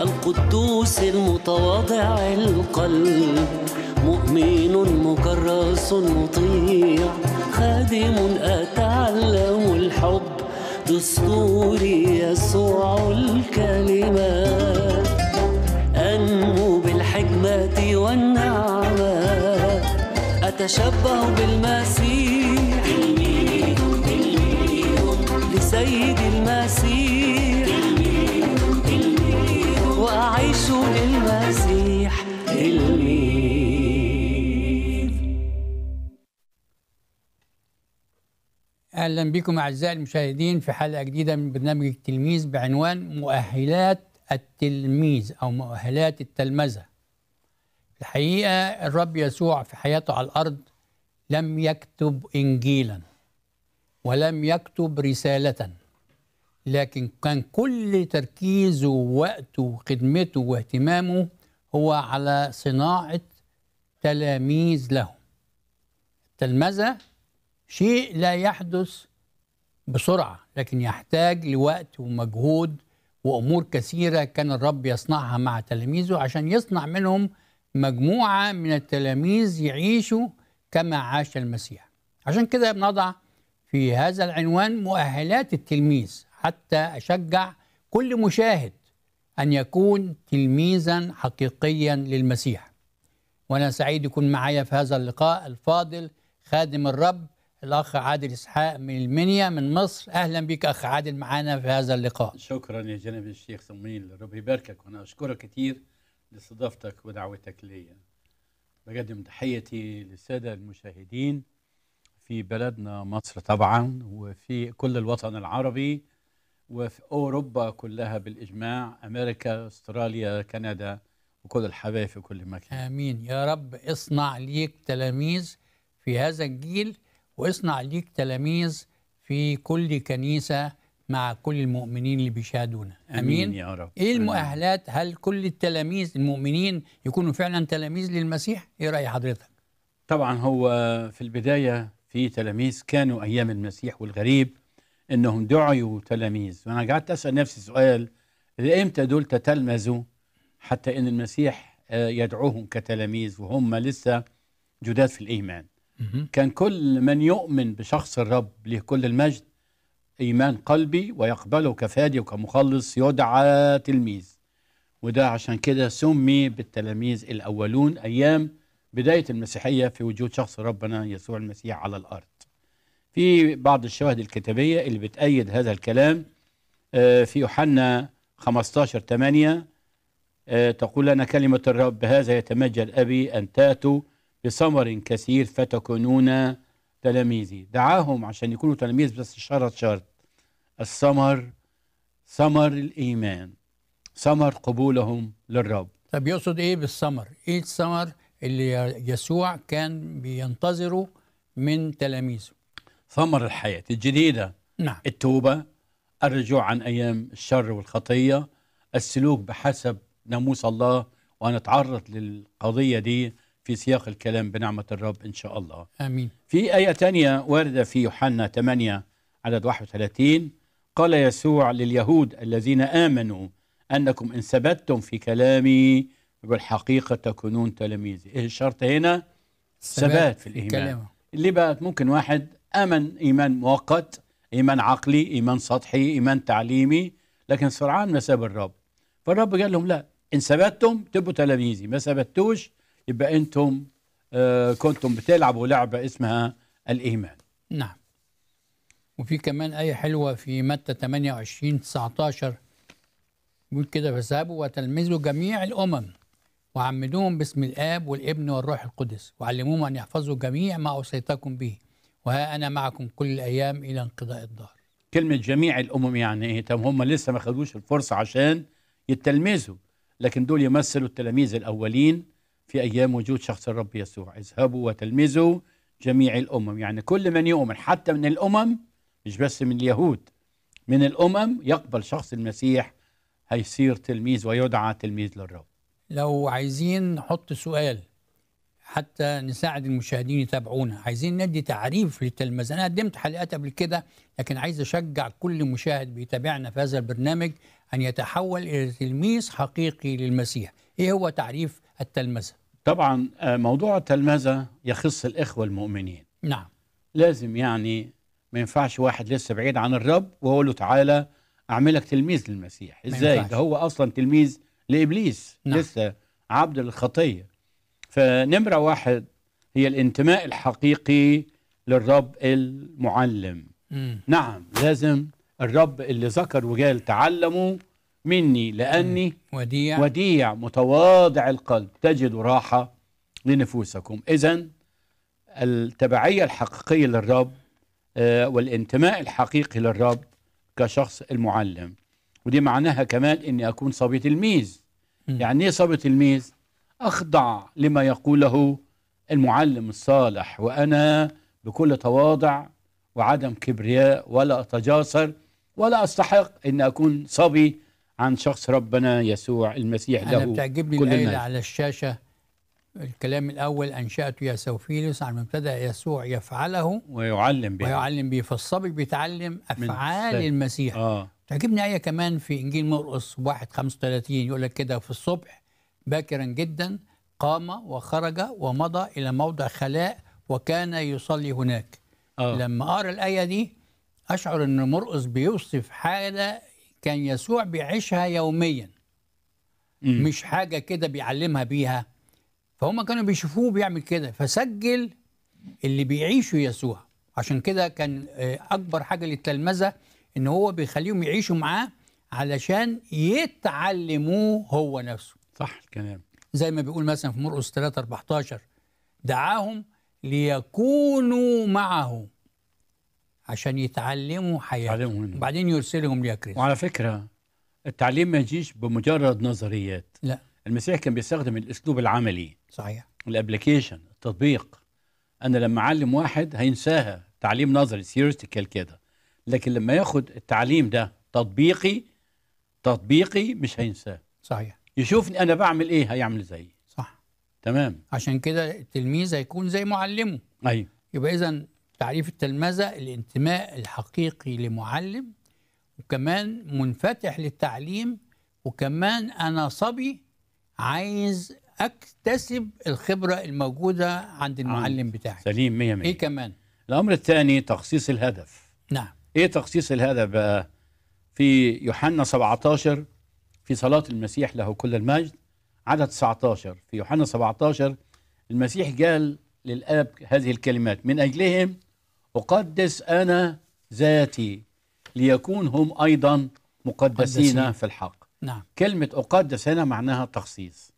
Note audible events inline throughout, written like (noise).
القدوس المتواضع القلب مؤمن مكرس مطيع خادم أتعلم الحب دستور يسوع الكلمة أنمو بالحكمة والنعمة أتشبه بالمسيح المسيح تلميذ اهلا بكم اعزائي المشاهدين في حلقه جديده من برنامج التلميذ بعنوان مؤهلات التلميذ او مؤهلات التلمذه الحقيقه الرب يسوع في حياته على الارض لم يكتب انجيلا ولم يكتب رساله لكن كان كل تركيزه ووقته وخدمته واهتمامه هو على صناعة تلاميذ له التلمذة شيء لا يحدث بسرعة لكن يحتاج لوقت ومجهود وأمور كثيرة كان الرب يصنعها مع تلاميذه عشان يصنع منهم مجموعة من التلاميذ يعيشوا كما عاش المسيح عشان كده بنضع في هذا العنوان مؤهلات التلميذ حتى أشجع كل مشاهد أن يكون تلميذا حقيقيا للمسيح وأنا سعيد يكون معايا في هذا اللقاء الفاضل خادم الرب الأخ عادل إسحاق من المنيا من مصر أهلا بك أخ عادل معانا في هذا اللقاء شكرا يا جناب الشيخ سمين الرب يباركك وأنا أشكرك كثير لاستضافتك ودعوتك ليا بقدم تحيتي للسادة المشاهدين في بلدنا مصر طبعا وفي كل الوطن العربي وفي أوروبا كلها بالإجماع أمريكا أستراليا كندا وكل الحبايب في كل مكان آمين يا رب اصنع ليك تلاميذ في هذا الجيل واصنع ليك تلاميذ في كل كنيسة مع كل المؤمنين اللي بيشاهدونا أمين, أمين يا رب إيه المؤهلات هل كل التلاميذ المؤمنين يكونوا فعلا تلاميذ للمسيح إيه رأي حضرتك طبعا هو في البداية في تلاميذ كانوا أيام المسيح والغريب انهم دعوا تلاميذ وانا قعدت اسال نفسي سؤال لامتى دول تتلمذوا حتى ان المسيح آه، يدعوهم كتلاميذ وهم لسه جداد في الايمان كان كل من يؤمن بشخص الرب له كل المجد ايمان قلبي ويقبله كفادي وكمخلص يدعى تلميذ وده عشان كده سمي بالتلاميذ الاولون ايام بدايه المسيحيه في وجود شخص ربنا يسوع المسيح على الارض في بعض الشواهد الكتابية اللي بتأيد هذا الكلام آه، في يوحنا 15 8 آه، تقول لنا كلمة الرب هذا يتمجد أبي أن تأتوا بثمر كثير فتكونون تلاميذي دعاهم عشان يكونوا تلاميذ بس شرط شرط الثمر ثمر الإيمان ثمر قبولهم للرب طب يقصد إيه بالثمر؟ إيه الثمر اللي يسوع كان بينتظره من تلاميذه؟ ثمر الحياة الجديدة نعم. التوبة الرجوع عن أيام الشر والخطية السلوك بحسب ناموس الله وهنتعرض للقضية دي في سياق الكلام بنعمة الرب إن شاء الله آمين في آية تانية واردة في يوحنا 8 عدد 31 قال يسوع لليهود الذين آمنوا أنكم إن ثبتتم في كلامي بالحقيقة تكونون تلاميذي إيه الشرط هنا ثبات في الإيمان اللي بقى ممكن واحد امن ايمان مؤقت ايمان عقلي ايمان سطحي ايمان تعليمي لكن سرعان ما ساب الرب فالرب قال لهم لا ان ثبتتم تبقوا تلاميذي ما ثبتوش يبقى انتم آه، كنتم بتلعبوا لعبه اسمها الايمان نعم وفي كمان آية حلوة في متى 28 19 بيقول كده فاذهبوا وتلمذوا جميع الأمم وعمدوهم باسم الآب والابن والروح القدس وعلموهم أن يحفظوا جميع ما أوصيتكم به وها أنا معكم كل الأيام إلى انقضاء الدهر كلمة جميع الأمم يعني إيه طب هم لسه ما خدوش الفرصة عشان يتلمذوا لكن دول يمثلوا التلاميذ الأولين في أيام وجود شخص الرب يسوع اذهبوا وتلمذوا جميع الأمم يعني كل من يؤمن حتى من الأمم مش بس من اليهود من الأمم يقبل شخص المسيح هيصير تلميذ ويدعى تلميذ للرب لو عايزين نحط سؤال حتى نساعد المشاهدين يتابعونا عايزين ندي تعريف للتلمذة أنا قدمت حلقات قبل كده لكن عايز أشجع كل مشاهد بيتابعنا في هذا البرنامج أن يتحول إلى تلميذ حقيقي للمسيح إيه هو تعريف التلمذة؟ طبعا آه، موضوع التلمذة يخص الإخوة المؤمنين نعم لازم يعني ما ينفعش واحد لسه بعيد عن الرب وهو له تعالى أعملك تلميذ للمسيح إزاي؟ ده هو أصلا تلميذ لإبليس نعم. لسه عبد الخطية فنمرة واحد هي الانتماء الحقيقي للرب المعلم م. نعم لازم الرب اللي ذكر وجال تعلموا مني لأني وديع وديع متواضع القلب تجد راحة لنفوسكم إذا التبعية الحقيقية للرب آه، والانتماء الحقيقي للرب كشخص المعلم ودي معناها كمان اني اكون صبي تلميذ يعني ايه صبي تلميذ أخضع لما يقوله المعلم الصالح وأنا بكل تواضع وعدم كبرياء ولا أتجاسر ولا أستحق أن أكون صبي عن شخص ربنا يسوع المسيح له أنا بتعجبني كل الآية على الشاشة الكلام الأول أنشأت يا سوفيلوس عن مبتدأ يسوع يفعله ويعلم به ويعلم به فالصبي بيتعلم أفعال المسيح آه. تعجبني آية كمان في إنجيل مرقس 1 35 يقول لك كده في الصبح باكرا جدا قام وخرج ومضى إلى موضع خلاء وكان يصلي هناك أوه. لما أقرأ الآية دي أشعر أن مرقص بيوصف حالة كان يسوع بيعيشها يوميا مم. مش حاجة كده بيعلمها بيها فهم كانوا بيشوفوه بيعمل كده فسجل اللي بيعيشوا يسوع عشان كده كان آه، أكبر حاجة للتلمذة إن هو بيخليهم يعيشوا معاه علشان يتعلموه هو نفسه صح الكلام زي ما بيقول مثلا في مرقس 3 14 دعاهم ليكونوا معه عشان يتعلموا حياته وبعدين يرسلهم ليكريس وعلى فكره التعليم ما يجيش بمجرد نظريات لا المسيح كان بيستخدم الاسلوب العملي صحيح الابلكيشن التطبيق انا لما اعلم واحد هينساها تعليم نظري ثيوريتيكال كده لكن لما ياخد التعليم ده تطبيقي تطبيقي مش هينساه صحيح يشوفني انا بعمل ايه هيعمل زيي صح تمام عشان كده التلميذ هيكون زي معلمه ايوه يبقى اذا تعريف التلمذه الانتماء الحقيقي لمعلم وكمان منفتح للتعليم وكمان انا صبي عايز اكتسب الخبره الموجوده عند المعلم بتاعي سليم 100 100 ايه كمان الامر الثاني تخصيص الهدف نعم ايه تخصيص الهدف بقى في يوحنا 17 في صلاة المسيح له كل المجد عدد 19 في يوحنا 17 المسيح قال للآب هذه الكلمات من أجلهم أقدس أنا ذاتي ليكون هم أيضا مقدسين, في الحق نعم. كلمة أقدس هنا معناها تخصيص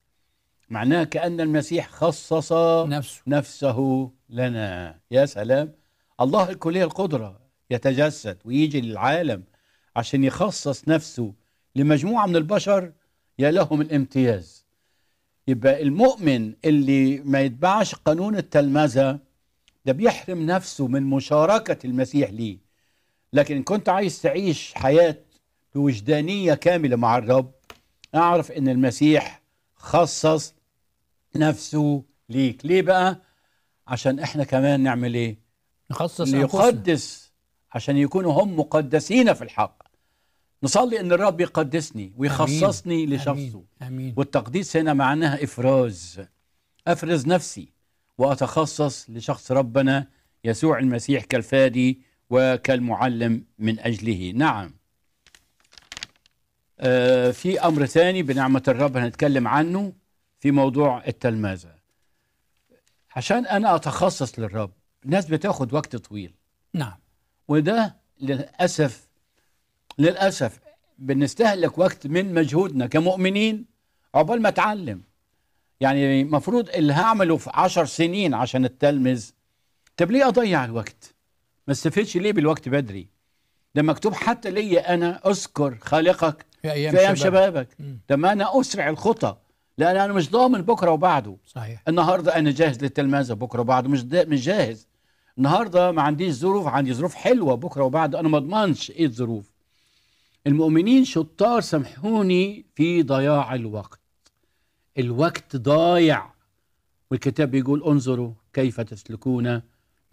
معناها كأن المسيح خصص نفسه, نفسه لنا يا سلام الله الكلية القدرة يتجسد ويجي للعالم عشان يخصص نفسه لمجموعة من البشر يا لهم الامتياز يبقى المؤمن اللي ما يتبعش قانون التلمذة ده بيحرم نفسه من مشاركة المسيح ليه لكن كنت عايز تعيش حياة بوجدانية كاملة مع الرب أعرف إن المسيح خصص نفسه ليك ليه بقى عشان إحنا كمان نعمل إيه نخصص ليقدس عشان يكونوا هم مقدسين في الحق نصلي ان الرب يقدسني ويخصصني أمين. لشخصه أمين. والتقديس هنا معناها افراز افرز نفسي واتخصص لشخص ربنا يسوع المسيح كالفادي وكالمعلم من اجله نعم آه في امر ثاني بنعمه الرب هنتكلم عنه في موضوع التلمذه عشان انا اتخصص للرب الناس بتاخد وقت طويل نعم وده للاسف للأسف بنستهلك وقت من مجهودنا كمؤمنين عقبال ما اتعلم يعني المفروض اللي هعمله في عشر سنين عشان التلمذ طب ليه اضيع الوقت ما استفدش ليه بالوقت بدري ده مكتوب حتى ليا انا اذكر خالقك في ايام, في أيام شبابك, شبابك. طب انا اسرع الخطى لان انا مش ضامن بكره وبعده صحيح النهارده انا جاهز للتلمذه بكره وبعده مش مش جاهز النهارده ما عنديش ظروف عندي ظروف حلوه بكره وبعده انا ما اضمنش ايه الظروف المؤمنين شطار سامحوني في ضياع الوقت الوقت ضايع والكتاب بيقول انظروا كيف تسلكون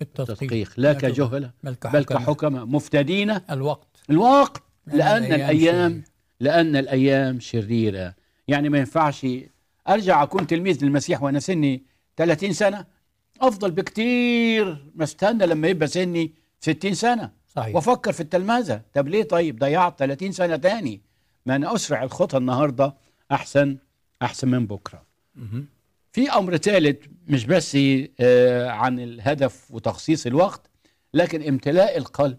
التدقيق لا كجهلة بل كحكمة مفتدين الوقت الوقت لأن الأيام, الأيام لأن الأيام شريرة يعني ما ينفعش أرجع أكون تلميذ للمسيح وأنا سني 30 سنة أفضل بكتير ما استنى لما يبقى سني 60 سنة صحيح. وفكر في التلمذة طب ليه طيب ضيعت 30 سنة تاني ما أنا أسرع الخطى النهاردة أحسن أحسن من بكرة في أمر ثالث مش بس آه عن الهدف وتخصيص الوقت لكن امتلاء القلب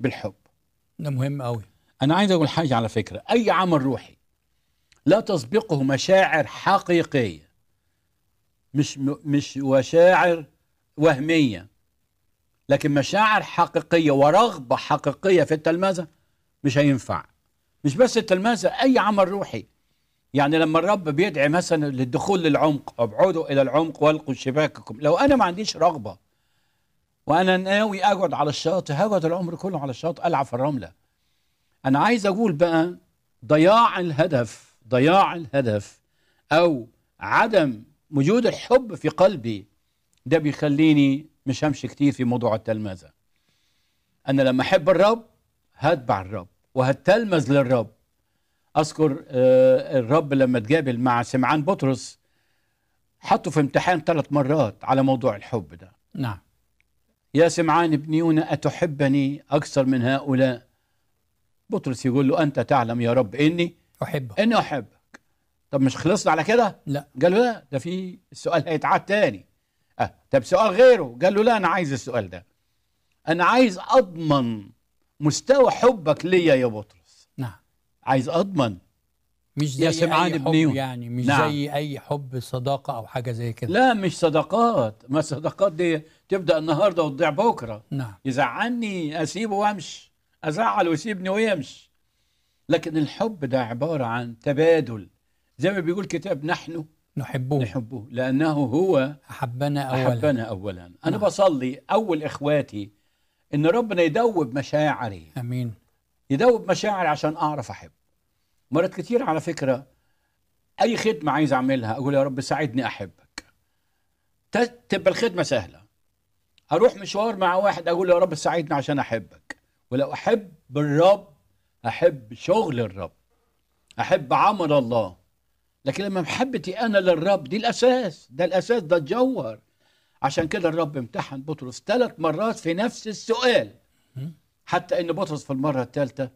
بالحب ده مهم قوي أنا عايز أقول حاجة على فكرة أي عمل روحي لا تسبقه مشاعر حقيقية مش مش مشاعر وهمية لكن مشاعر حقيقية ورغبة حقيقية في التلمذة مش هينفع مش بس التلمذة أي عمل روحي يعني لما الرب بيدعي مثلا للدخول للعمق ابعدوا إلى العمق والقوا شباككم لو أنا ما عنديش رغبة وأنا ناوي أقعد على الشاطئ هقعد العمر كله على الشاطئ ألعب في الرملة أنا عايز أقول بقى ضياع الهدف ضياع الهدف أو عدم وجود الحب في قلبي ده بيخليني مش همشي كتير في موضوع التلمذة أنا لما أحب الرب هتبع الرب وهتلمذ للرب أذكر آه، الرب لما تقابل مع سمعان بطرس حطه في امتحان ثلاث مرات على موضوع الحب ده نعم يا سمعان ابن يونا أتحبني أكثر من هؤلاء بطرس يقول له أنت تعلم يا رب إني أحبك إني أحبك طب مش خلصنا على كده؟ لا قال له لا ده في السؤال هيتعاد تاني أه. طب سؤال غيره قال له لا أنا عايز السؤال ده أنا عايز أضمن مستوى حبك ليا يا بطرس نعم عايز أضمن مش زي يا سمعان ابن يعني مش نعم. زي أي حب صداقة أو حاجة زي كده لا مش صداقات ما الصداقات دي تبدأ النهاردة وتضيع بكرة نعم يزعلني أسيبه وأمشي أزعل ويسيبني ويمشي لكن الحب ده عبارة عن تبادل زي ما بيقول كتاب نحن نحبه نحبه لأنه هو أحبنا أولا أحبنا أولا أنا نعم. بصلي أول إخواتي إن ربنا يدوب مشاعري أمين يدوب مشاعري عشان أعرف أحب مرات كتير على فكرة أي خدمة عايز أعملها أقول يا رب ساعدني أحبك تبقى الخدمة سهلة أروح مشوار مع واحد أقول يا رب ساعدني عشان أحبك ولو أحب الرب أحب شغل الرب أحب عمل الله لكن لما محبتي انا للرب دي الاساس ده الاساس ده الجوهر عشان كده الرب امتحن بطرس ثلاث مرات في نفس السؤال حتى ان بطرس في المره الثالثه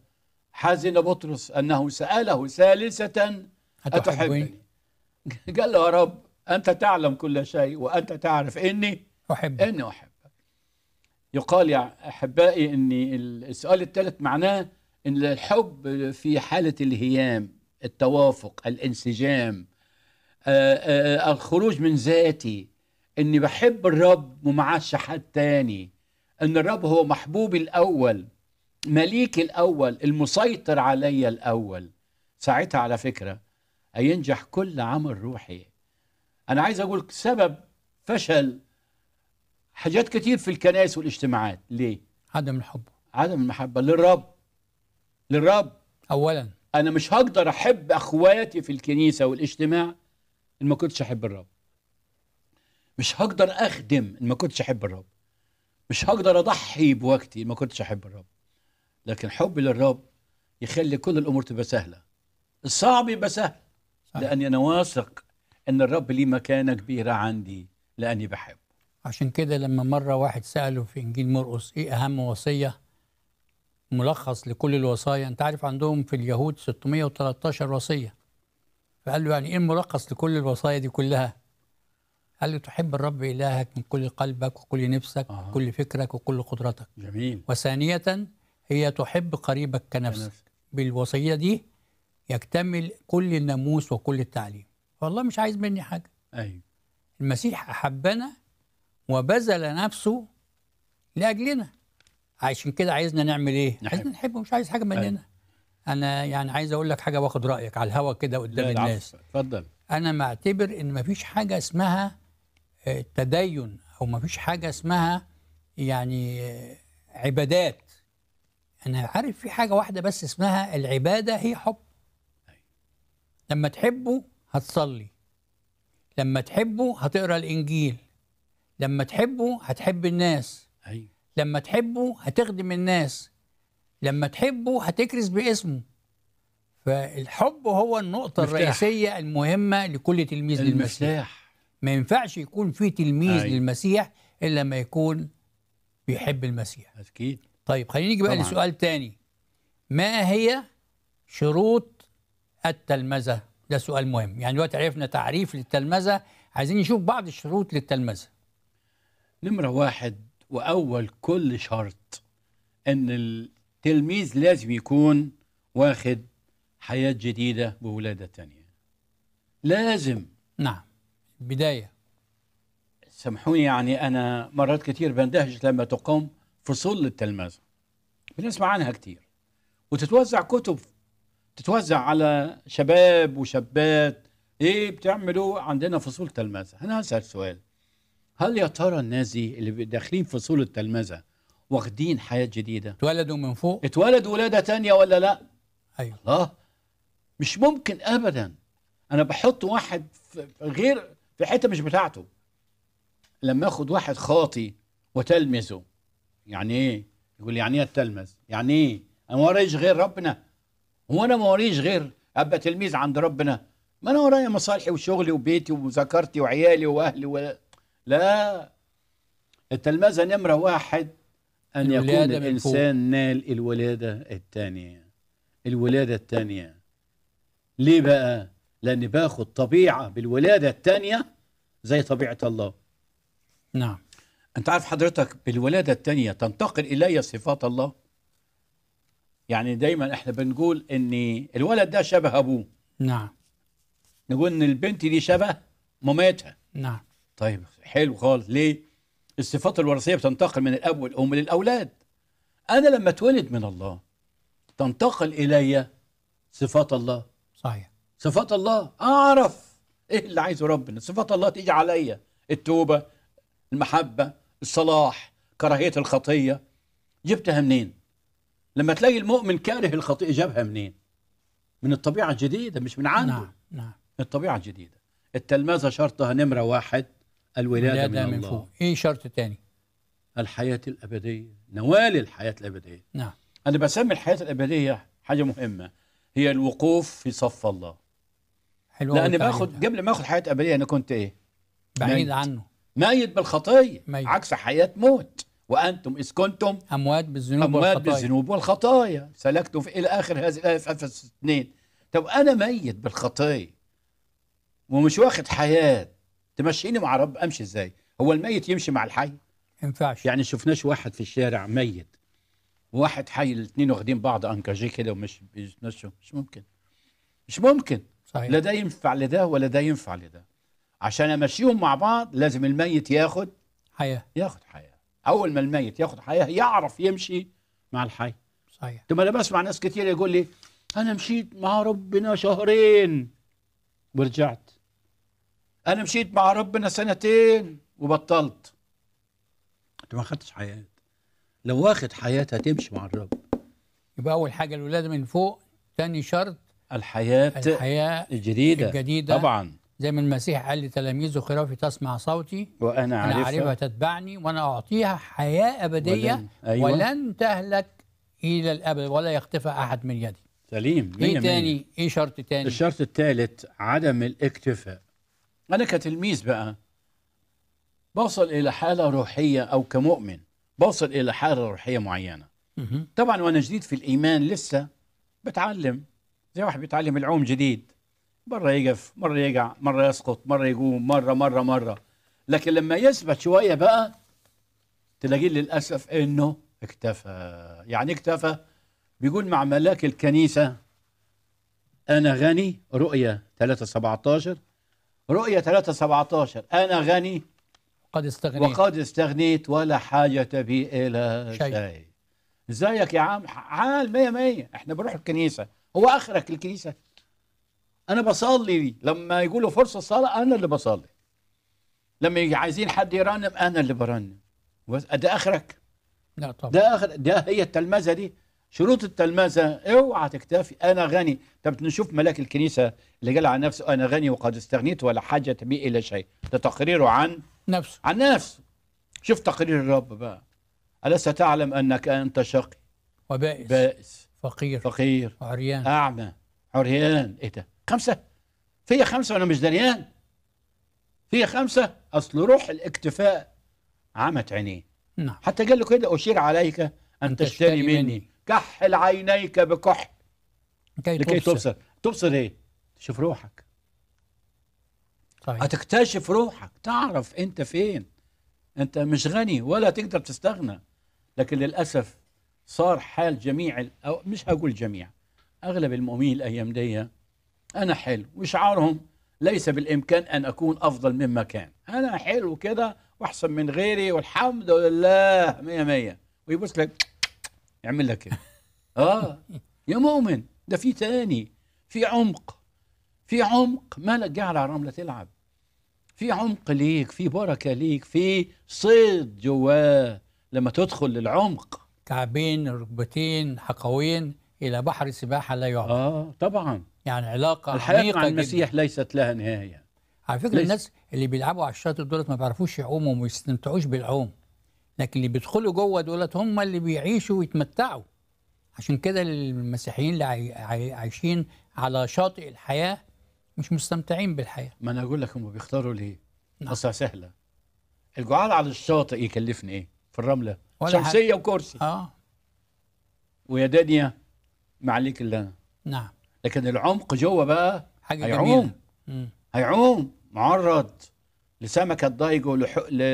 حزن بطرس انه ساله ثالثه اتحبني (laughs) قال له يا رب انت تعلم كل شيء وانت تعرف اني احبك اني احبك يقال يا احبائي ان السؤال الثالث معناه ان الحب في حاله الهيام التوافق الانسجام آه، آه، الخروج من ذاتي اني بحب الرب ومعاش حد تاني ان الرب هو محبوبي الاول مليكي الاول المسيطر علي الاول ساعتها على فكره هينجح كل عمل روحي انا عايز اقول سبب فشل حاجات كتير في الكنائس والاجتماعات ليه عدم الحب عدم المحبه للرب للرب اولا انا مش هقدر احب اخواتي في الكنيسه والاجتماع ان ما كنتش احب الرب مش هقدر اخدم ان ما كنتش احب الرب مش هقدر اضحي بوقتي ان ما كنتش احب الرب لكن حبي للرب يخلي كل الامور تبقى سهله الصعب يبقى سهل لاني انا واثق ان الرب ليه مكانه كبيره عندي لاني بحبه عشان كده لما مره واحد ساله في انجيل مرقس ايه اهم وصيه ملخص لكل الوصايا انت عارف عندهم في اليهود 613 وصيه فقال له يعني ايه الملخص لكل الوصايا دي كلها قال له تحب الرب إلهك من كل قلبك وكل نفسك آه. وكل فكرك وكل قدرتك جميل وثانية هي تحب قريبك كنفسك كنفسك. بالوصية دي يكتمل كل الناموس وكل التعليم والله مش عايز مني حاجة أيوه. المسيح أحبنا وبذل نفسه لأجلنا عشان كده عايزنا نعمل ايه؟ نحب. عايزنا نحبه مش عايز حاجه مننا أيه. انا يعني عايز اقول لك حاجه واخد رايك على الهوا كده قدام الناس اتفضل انا معتبر ان مفيش حاجه اسمها آه، تدين او مفيش حاجه اسمها يعني آه، عبادات انا عارف في حاجه واحده بس اسمها العباده هي حب لما تحبه هتصلي لما تحبه هتقرا الانجيل لما تحبه هتحب الناس أيوة. لما تحبه هتخدم الناس لما تحبه هتكرس باسمه فالحب هو النقطة مفتاح. الرئيسية المهمة لكل تلميذ للمسيح ما ينفعش يكون في تلميذ أي. للمسيح إلا ما يكون بيحب المسيح أكيد طيب خلينا نيجي بقى لسؤال تاني ما هي شروط التلمذة ده سؤال مهم يعني دلوقتي عرفنا تعريف للتلمذة عايزين نشوف بعض الشروط للتلمذة نمرة واحد واول كل شرط ان التلميذ لازم يكون واخد حياه جديده بولاده تانية لازم نعم بدايه سامحوني يعني انا مرات كتير بندهش لما تقام فصول للتلمذه بنسمع عنها كتير وتتوزع كتب تتوزع على شباب وشابات ايه بتعملوا عندنا فصول تلمذه انا هسال سؤال هل يا ترى الناس دي اللي داخلين فصول التلمذه واخدين حياه جديده اتولدوا من فوق اتولدوا ولاده ثانيه ولا لا ايوه الله مش ممكن ابدا انا بحط واحد في غير في حته مش بتاعته لما اخد واحد خاطي وتلمذه يعني ايه يقول يعني ايه التلمذ يعني ايه انا ما غير ربنا هو انا ما غير ابقى تلميذ عند ربنا ما انا ورايا مصالحي وشغلي وبيتي ومذاكرتي وعيالي واهلي و... لا التلمذة نمرة واحد أن يكون الإنسان نال الولادة الثانية الولادة الثانية ليه بقى؟ لأن باخد طبيعة بالولادة الثانية زي طبيعة الله نعم أنت عارف حضرتك بالولادة الثانية تنتقل إلي صفات الله يعني دايما احنا بنقول ان الولد ده شبه ابوه نعم نقول ان البنت دي شبه مامتها نعم طيب حلو خالص ليه الصفات الوراثيه بتنتقل من الاب والام للاولاد انا لما اتولد من الله تنتقل الي صفات الله صحيح صفات الله اعرف ايه اللي عايزه ربنا صفات الله تيجي عليا التوبه المحبه الصلاح كراهيه الخطيه جبتها منين لما تلاقي المؤمن كاره الخطيه جابها منين من الطبيعه الجديده مش من عنده نعم نعم الطبيعه الجديده التلمذه شرطها نمره واحد الولادة, الولادة من, من الله. فوق إيه شرط تاني الحياة الأبدية نوال الحياة الأبدية نعم أنا بسمي الحياة الأبدية حاجة مهمة هي الوقوف في صف الله حلو لأن باخد قبل ما أخد حياة أبدية أنا كنت إيه بعيد ميت. عنه ميت بالخطية ميت. عكس حياة موت وأنتم إذ كنتم أموات بالذنوب والخطايا أموات بالذنوب والخطايا سلكتم في إلى آخر هذه الآية في أفسس طب أنا ميت بالخطية ومش واخد حياة تمشيني مع رب امشي ازاي هو الميت يمشي مع الحي ينفعش يعني شفناش واحد في الشارع ميت وواحد حي الاثنين واخدين بعض انكاجيه كده ومش بيتمشوا مش ممكن مش ممكن صحيح. لا ده ينفع لده ولا ده ينفع لده عشان امشيهم مع بعض لازم الميت ياخد حياه ياخد حياه اول ما الميت ياخد حياه يعرف يمشي مع الحي صحيح ثم انا بسمع ناس كتير يقول لي انا مشيت مع ربنا شهرين ورجعت انا مشيت مع ربنا سنتين وبطلت انت ما خدتش حياه لو واخد حياه هتمشي مع الرب يبقى اول حاجه الولاده من فوق ثاني شرط الحياه الحياه الجديده الجديده طبعا زي ما المسيح قال لتلاميذه خرافي تسمع صوتي وانا عارفها, عارفها تتبعني وانا اعطيها حياه ابديه ولن, أيوة. ولن تهلك الى الابد ولا يختفى احد من يدي سليم ايه تاني ايه شرط تاني الشرط الثالث عدم الاكتفاء أنا كتلميذ بقى بوصل إلى حالة روحية أو كمؤمن بوصل إلى حالة روحية معينة طبعا وأنا جديد في الإيمان لسه بتعلم زي واحد بيتعلم العوم جديد مرة يقف مرة يقع مرة يسقط مرة يقوم مرة مرة مرة لكن لما يثبت شوية بقى تلاقيه للأسف إنه اكتفى يعني اكتفى بيقول مع ملاك الكنيسة أنا غني رؤية 3 17 رؤية 317 أنا غني قد استغنيت وقد استغنيت ولا حاجة بي إلى شيء, شيء. ازيك يا عم عال مية مية احنا بنروح الكنيسة هو آخرك الكنيسة أنا بصلي دي. لما يقولوا فرصة صلاة أنا اللي بصلي لما عايزين حد يرنم أنا اللي برنم ده آخرك لا طبعا ده آخر ده هي التلمذة دي شروط التلمذة اوعى تكتفي انا غني طب نشوف ملاك الكنيسة اللي قال عن نفسه انا غني وقد استغنيت ولا حاجة بي الى شيء ده تقريره عن نفسه عن نفسه شوف تقرير الرب بقى ألست تعلم أنك أنت شقي وبائس بائس فقير فقير عريان أعمى عريان إيه ده خمسة فيا خمسة وأنا مش دريان فيا خمسة أصل روح الاكتفاء عمت عينيه نعم حتى قال له كده أشير عليك أن تشتري مني, مني. كحل عينيك بكحل لكي, لكي تبصر. تبصر تبصر ايه تشوف روحك صحيح. هتكتشف روحك تعرف انت فين انت مش غني ولا تقدر تستغنى لكن للاسف صار حال جميع او مش هقول جميع اغلب المؤمنين الايام دي انا حلو وشعارهم ليس بالامكان ان اكون افضل مما كان انا حلو كده واحسن من غيري والحمد لله مية مية ويبص لك يعمل لك إيه؟ اه يا مؤمن ده في تاني في عمق في عمق مالك جاي على الرمله تلعب في عمق ليك في بركه ليك في صيد جواه لما تدخل للعمق كعبين ركبتين حقوين الى بحر سباحه لا يعلم اه طبعا يعني علاقه الحياه مع المسيح جداً. ليست لها نهايه على فكره ليس. الناس اللي بيلعبوا على الشاطئ دولت ما بيعرفوش يعوموا وما يستمتعوش بالعوم لكن اللي بيدخلوا جوه دولت هم اللي بيعيشوا ويتمتعوا عشان كده المسيحيين اللي عايشين على شاطئ الحياه مش مستمتعين بالحياه ما انا اقول لك هم بيختاروا ليه نعم. اصلا سهله الجعال على الشاطئ يكلفني ايه في الرمله شمسيه حاجة. وكرسي اه ويا دنيا ما عليك الا انا نعم لكن العمق جوه بقى حاجه هيعوم هيعوم معرض لسمكة ضايقة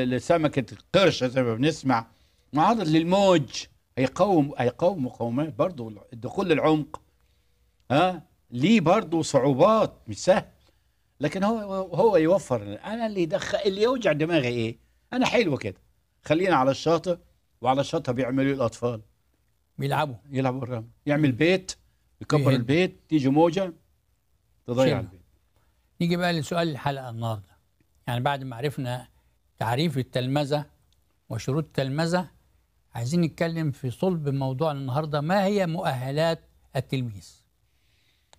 لسمكة قرش زي ما بنسمع معرض للموج هيقاوم هيقاوم مقاومات برضه الدخول للعمق ها ليه برضه صعوبات مش سهل لكن هو هو يوفر انا اللي يدخل اللي يوجع دماغي ايه انا حلو كده خلينا على الشاطئ وعلى الشاطئ بيعملوا الاطفال بيلعبوا يلعبوا الرمل يعمل بيت يكبر البيت تيجي موجه تضيع البيت نيجي بقى لسؤال الحلقه النهارده يعني بعد ما عرفنا تعريف التلمذة وشروط التلمذة عايزين نتكلم في صلب موضوع النهاردة ما هي مؤهلات التلميذ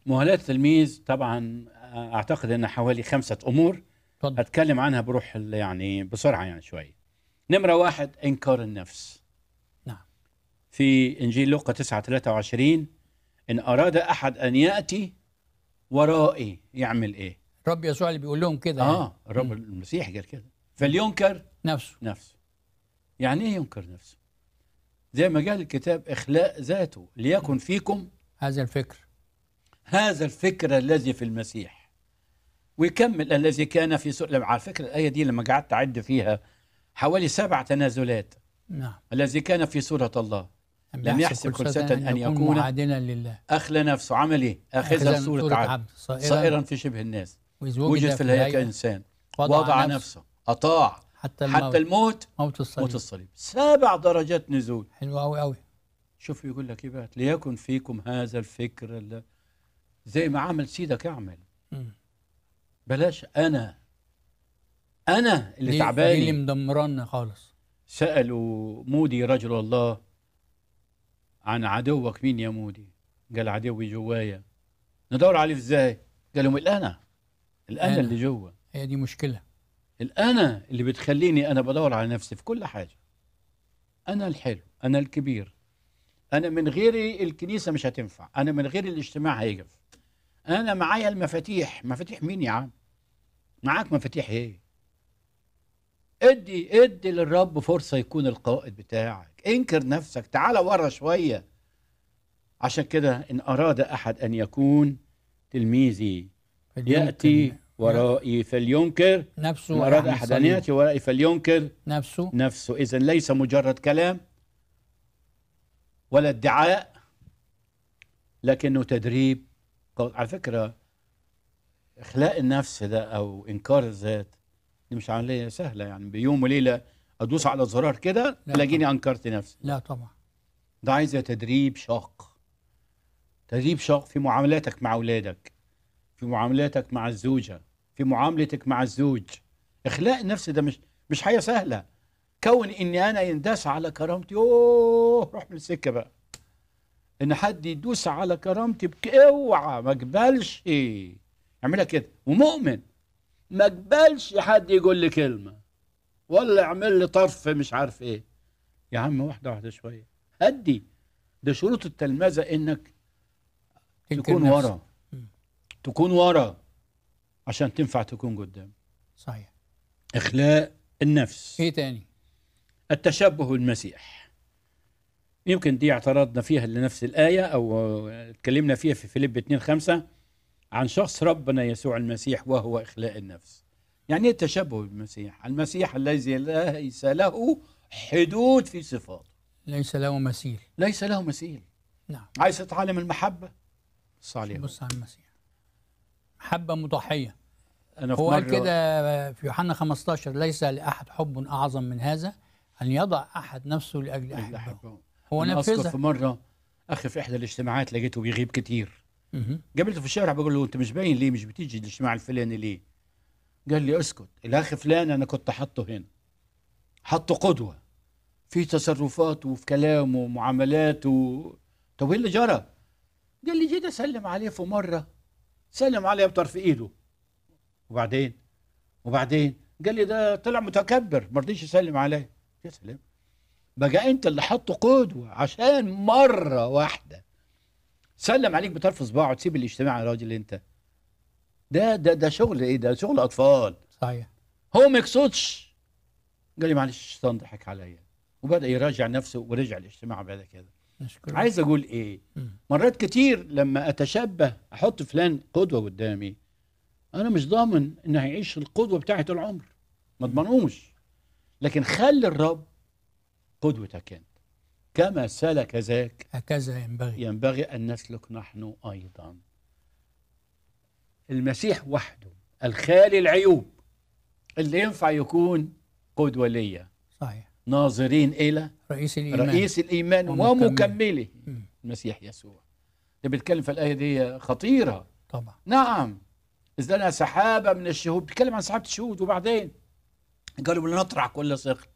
مؤهلات التلميذ طبعا آه، أعتقد أن حوالي خمسة أمور طبعا. هتكلم عنها بروح يعني بسرعة يعني شوية نمرة واحد إنكار النفس نعم في إنجيل لوقا 9 23 إن أراد أحد أن يأتي ورائي يعمل إيه الرب يسوع اللي بيقول لهم كده يعني. اه يعني. الرب يعني. المسيح قال كده فلينكر نفسه نفسه يعني ايه ينكر نفسه زي ما قال الكتاب اخلاء ذاته ليكن فيكم هذا الفكر هذا الفكر الذي في المسيح ويكمل الذي كان في سوء على فكره الايه دي لما قعدت اعد فيها حوالي سبع تنازلات نعم الذي كان في صورة الله لم يحسب فرصة أن, أن يكون معادنا لله أخلى نفسه عمل إيه؟ أخذ صورة عبد صائرا, صائرا في شبه الناس وجد في الهيئة كإنسان وضع, وضع نفسه, نفسه أطاع حتى الموت, حتى الموت موت الصليب موت الصليب سابع درجات نزول حلو قوي قوي شوف يقول لك ايه بقى ليكن فيكم هذا الفكر اللي زي ما عمل سيدك اعمل بلاش انا انا اللي تعبان اللي مدمرنا خالص سالوا مودي رجل الله عن عدوك مين يا مودي قال عدوي جوايا ندور عليه ازاي قال لهم انا الانا اللي جوا هي دي مشكله الانا اللي بتخليني انا بدور على نفسي في كل حاجه انا الحلو انا الكبير انا من غيري الكنيسه مش هتنفع انا من غيري الاجتماع هيقف انا معايا المفاتيح مفاتيح مين يا عم معاك مفاتيح ايه ادي ادي للرب فرصه يكون القائد بتاعك انكر نفسك تعال ورا شويه عشان كده ان اراد احد ان يكون تلميذي يأتي ورائي فلينكر نفسه أراد يعني أحد أن يأتي ورائي فلينكر نفسه نفسه إذا ليس مجرد كلام ولا ادعاء لكنه تدريب على فكرة إخلاء النفس ده أو إنكار الذات دي مش عملية سهلة يعني بيوم وليلة أدوس على الزرار كده تلاقيني أنكرت نفسي لا طبعا ده عايزة تدريب شاق تدريب شاق في معاملاتك مع أولادك في معاملاتك مع الزوجة في معاملتك مع الزوج اخلاء النفس ده مش مش حاجة سهلة كون اني انا ينداس على كرامتي اوه روح من السكة بقى ان حد يدوس على كرامتي اوعى ما اقبلش اعملها كده ومؤمن ما اقبلش حد يقول لي كلمه ولا يعمل لي طرف مش عارف ايه يا عم واحده واحده شويه هدي ده شروط التلمذه انك تكون ورا تكون ورا عشان تنفع تكون قدام صحيح اخلاء النفس ايه تاني التشبه بالمسيح يمكن دي اعترضنا فيها لنفس الآية أو اتكلمنا فيها في فيليب 2 5 عن شخص ربنا يسوع المسيح وهو إخلاء النفس يعني ايه التشبه بالمسيح المسيح الذي ليس له حدود في صفاته ليس له مثيل ليس له مثيل نعم عايز تتعلم المحبة صلي بص على المسيح حبة مضحية أنا هو قال كده في يوحنا 15 ليس لأحد حب أعظم من هذا أن يضع أحد نفسه لأجل أحبه هو نفذها في مرة أخي في إحدى الاجتماعات لقيته بيغيب كتير قابلته في الشارع بقول له أنت مش باين ليه مش بتيجي الاجتماع الفلاني ليه؟ قال لي اسكت الأخ فلان أنا كنت حاطه هنا حاطه قدوة في تصرفاته وفي كلامه ومعاملاته طب ايه اللي جرى؟ قال لي جيت اسلم عليه في مره سلم عليه بطرف ايده وبعدين وبعدين قال لي ده طلع متكبر ما رضيش يسلم عليا يا سلام بقى انت اللي حطه قدوه عشان مره واحده سلم عليك بطرف صباعه تسيب الاجتماع يا راجل انت ده ده ده شغل ايه ده شغل اطفال صحيح هو ما يقصدش قال لي معلش الشيطان ضحك عليا وبدا يراجع نفسه ورجع الاجتماع بعد كده أشكرك. عايز اقول ايه مرات كتير لما اتشبه احط فلان قدوه قدامي انا مش ضامن انه هيعيش القدوه بتاعه العمر ما اضمنوش لكن خلي الرب قدوتك انت كما سلك ذاك هكذا ينبغي ينبغي ان نسلك نحن ايضا المسيح وحده الخالي العيوب اللي ينفع يكون قدوه ليا صحيح ناظرين إلى رئيس الإيمان رئيس الإيمان ومكمله, المسيح يسوع ده بيتكلم في الآية دي خطيرة طبعا نعم إذ لنا سحابة من الشهود بيتكلم عن سحابة الشهود وبعدين قالوا لنطرح كل صخر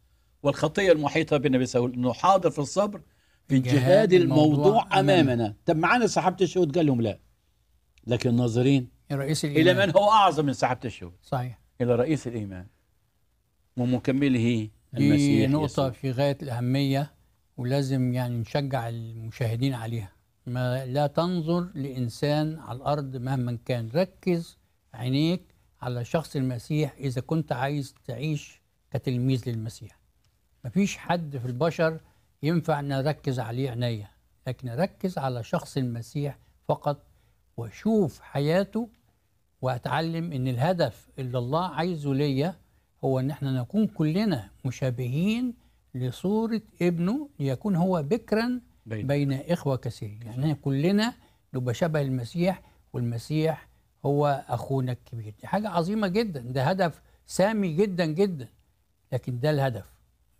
والخطية المحيطة بنا بيسأل إنه حاضر في الصبر في الجهاد الموضوع أمامنا, أمامنا. طب معانا سحابة الشهود قال لهم لا لكن ناظرين رئيس الإيمان إلى من هو أعظم من سحابة الشهود صحيح إلى رئيس الإيمان ومكمله المسيح دي نقطة يسوع. في غاية الأهمية ولازم يعني نشجع المشاهدين عليها ما لا تنظر لإنسان على الأرض مهما كان ركز عينيك على شخص المسيح إذا كنت عايز تعيش كتلميذ للمسيح مفيش حد في البشر ينفع نركز عليه عينيا لكن ركز على شخص المسيح فقط وشوف حياته واتعلم ان الهدف اللي الله عايزه ليا هو أن احنا نكون كلنا مشابهين لصورة ابنه ليكون هو بكرا بين, إخوة كثير يعني كلنا نبقى شبه المسيح والمسيح هو أخونا الكبير دي حاجة عظيمة جدا ده هدف سامي جدا جدا لكن ده الهدف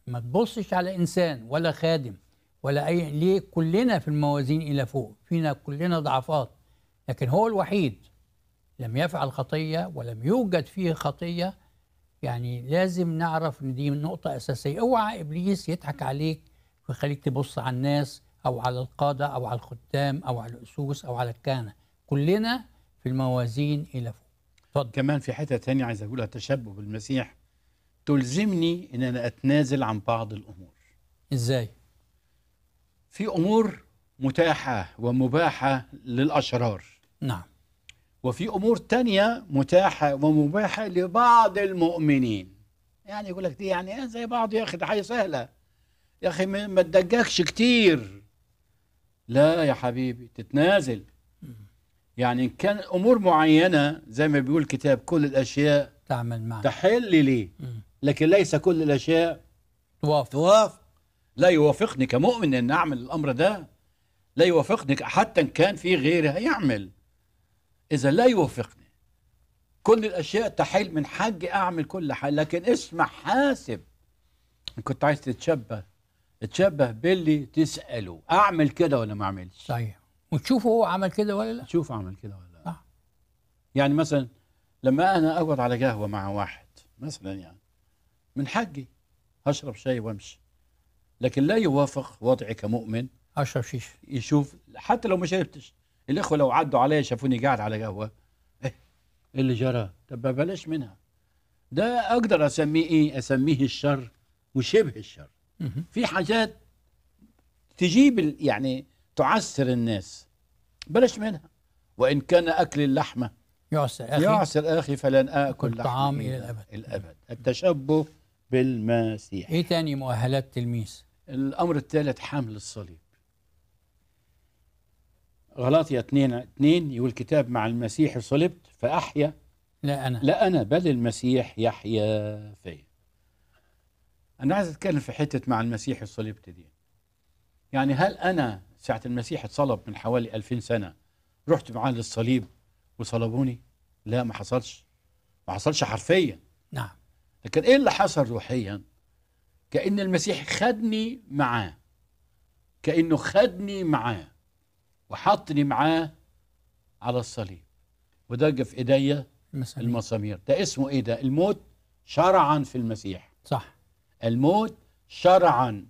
ما تبصش على إنسان ولا خادم ولا أي ليه كلنا في الموازين إلى فوق فينا كلنا ضعفات لكن هو الوحيد لم يفعل خطية ولم يوجد فيه خطية يعني لازم نعرف ان دي نقطه اساسيه اوعى ابليس يضحك عليك ويخليك تبص على الناس او على القاده او على الخدام او على الاسوس او على الكهنه كلنا في الموازين الى فوق اتفضل كمان في حته تانية عايز اقولها تشبه بالمسيح تلزمني ان انا اتنازل عن بعض الامور ازاي في امور متاحه ومباحه للاشرار نعم وفي أمور تانية متاحة ومباحة لبعض المؤمنين يعني يقول لك دي يعني زي بعض يا أخي حاجة سهلة يا أخي ما تدققش كتير لا يا حبيبي تتنازل يعني إن كان أمور معينة زي ما بيقول الكتاب كل الأشياء تعمل معك تحل لي لكن ليس كل الأشياء توافق توافق لا يوافقني كمؤمن أن أعمل الأمر ده لا يوافقني حتى إن كان في غيري هيعمل إذا لا يوافقني كل الأشياء تحل من حقي أعمل كل حاجة لكن اسمع حاسب إن كنت عايز تتشبه تشبه باللي تسأله أعمل كده ولا ما أعملش صحيح وتشوفه هو عمل كده ولا لا تشوفه عمل كده ولا لا آه. يعني مثلا لما أنا أقعد على قهوة مع واحد مثلا يعني من حقي هشرب شاي وامشي لكن لا يوافق وضعي كمؤمن اشرب شيشه يشوف حتى لو ما شربتش الاخوه لو عدوا عليا شافوني قاعد على قهوه ايه اللي جرى طب بلاش منها ده اقدر اسميه ايه اسميه الشر وشبه الشر في حاجات تجيب يعني تعسر الناس بلاش منها وان كان اكل اللحمه يعسر اخي يعسر اخي فلن اكل الطعام الى الابد الابد التشبه بالمسيح ايه تاني مؤهلات تلميذ الامر الثالث حمل الصليب غلاطية 2 2 يقول الكتاب مع المسيح صلبت فأحيا لا أنا لا أنا بل المسيح يحيا فيا أنا عايز أتكلم في حتة مع المسيح صلبت دي يعني هل أنا ساعة المسيح اتصلب من حوالي 2000 سنة رحت معاه للصليب وصلبوني لا ما حصلش ما حصلش حرفيا نعم لكن ايه اللي حصل روحيا كأن المسيح خدني معاه كأنه خدني معاه وحطني معاه على الصليب ودق في ايديا المسامير. المسامير ده اسمه ايه ده الموت شرعا في المسيح صح الموت شرعا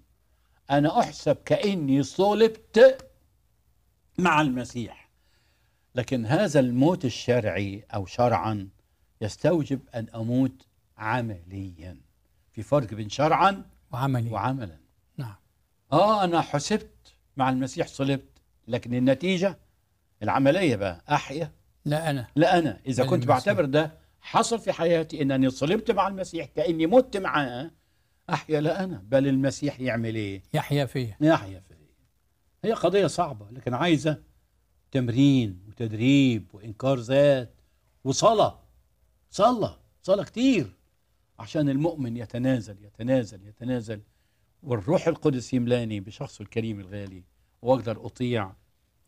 انا احسب كاني صلبت مع المسيح لكن هذا الموت الشرعي او شرعا يستوجب ان اموت عمليا في فرق بين شرعا وعملي وعملا نعم اه انا حسبت مع المسيح صلبت لكن النتيجة العملية بقى أحيا لا أنا لا أنا إذا كنت المسيح. بعتبر ده حصل في حياتي أنني صلبت مع المسيح كأني مت معاه أحيا لا أنا بل المسيح يعمل إيه يحيا فيا يحيا فيا هي قضية صعبة لكن عايزة تمرين وتدريب وإنكار ذات وصلاة صلى صلاة كتير عشان المؤمن يتنازل يتنازل يتنازل والروح القدس يملاني بشخصه الكريم الغالي واقدر اطيع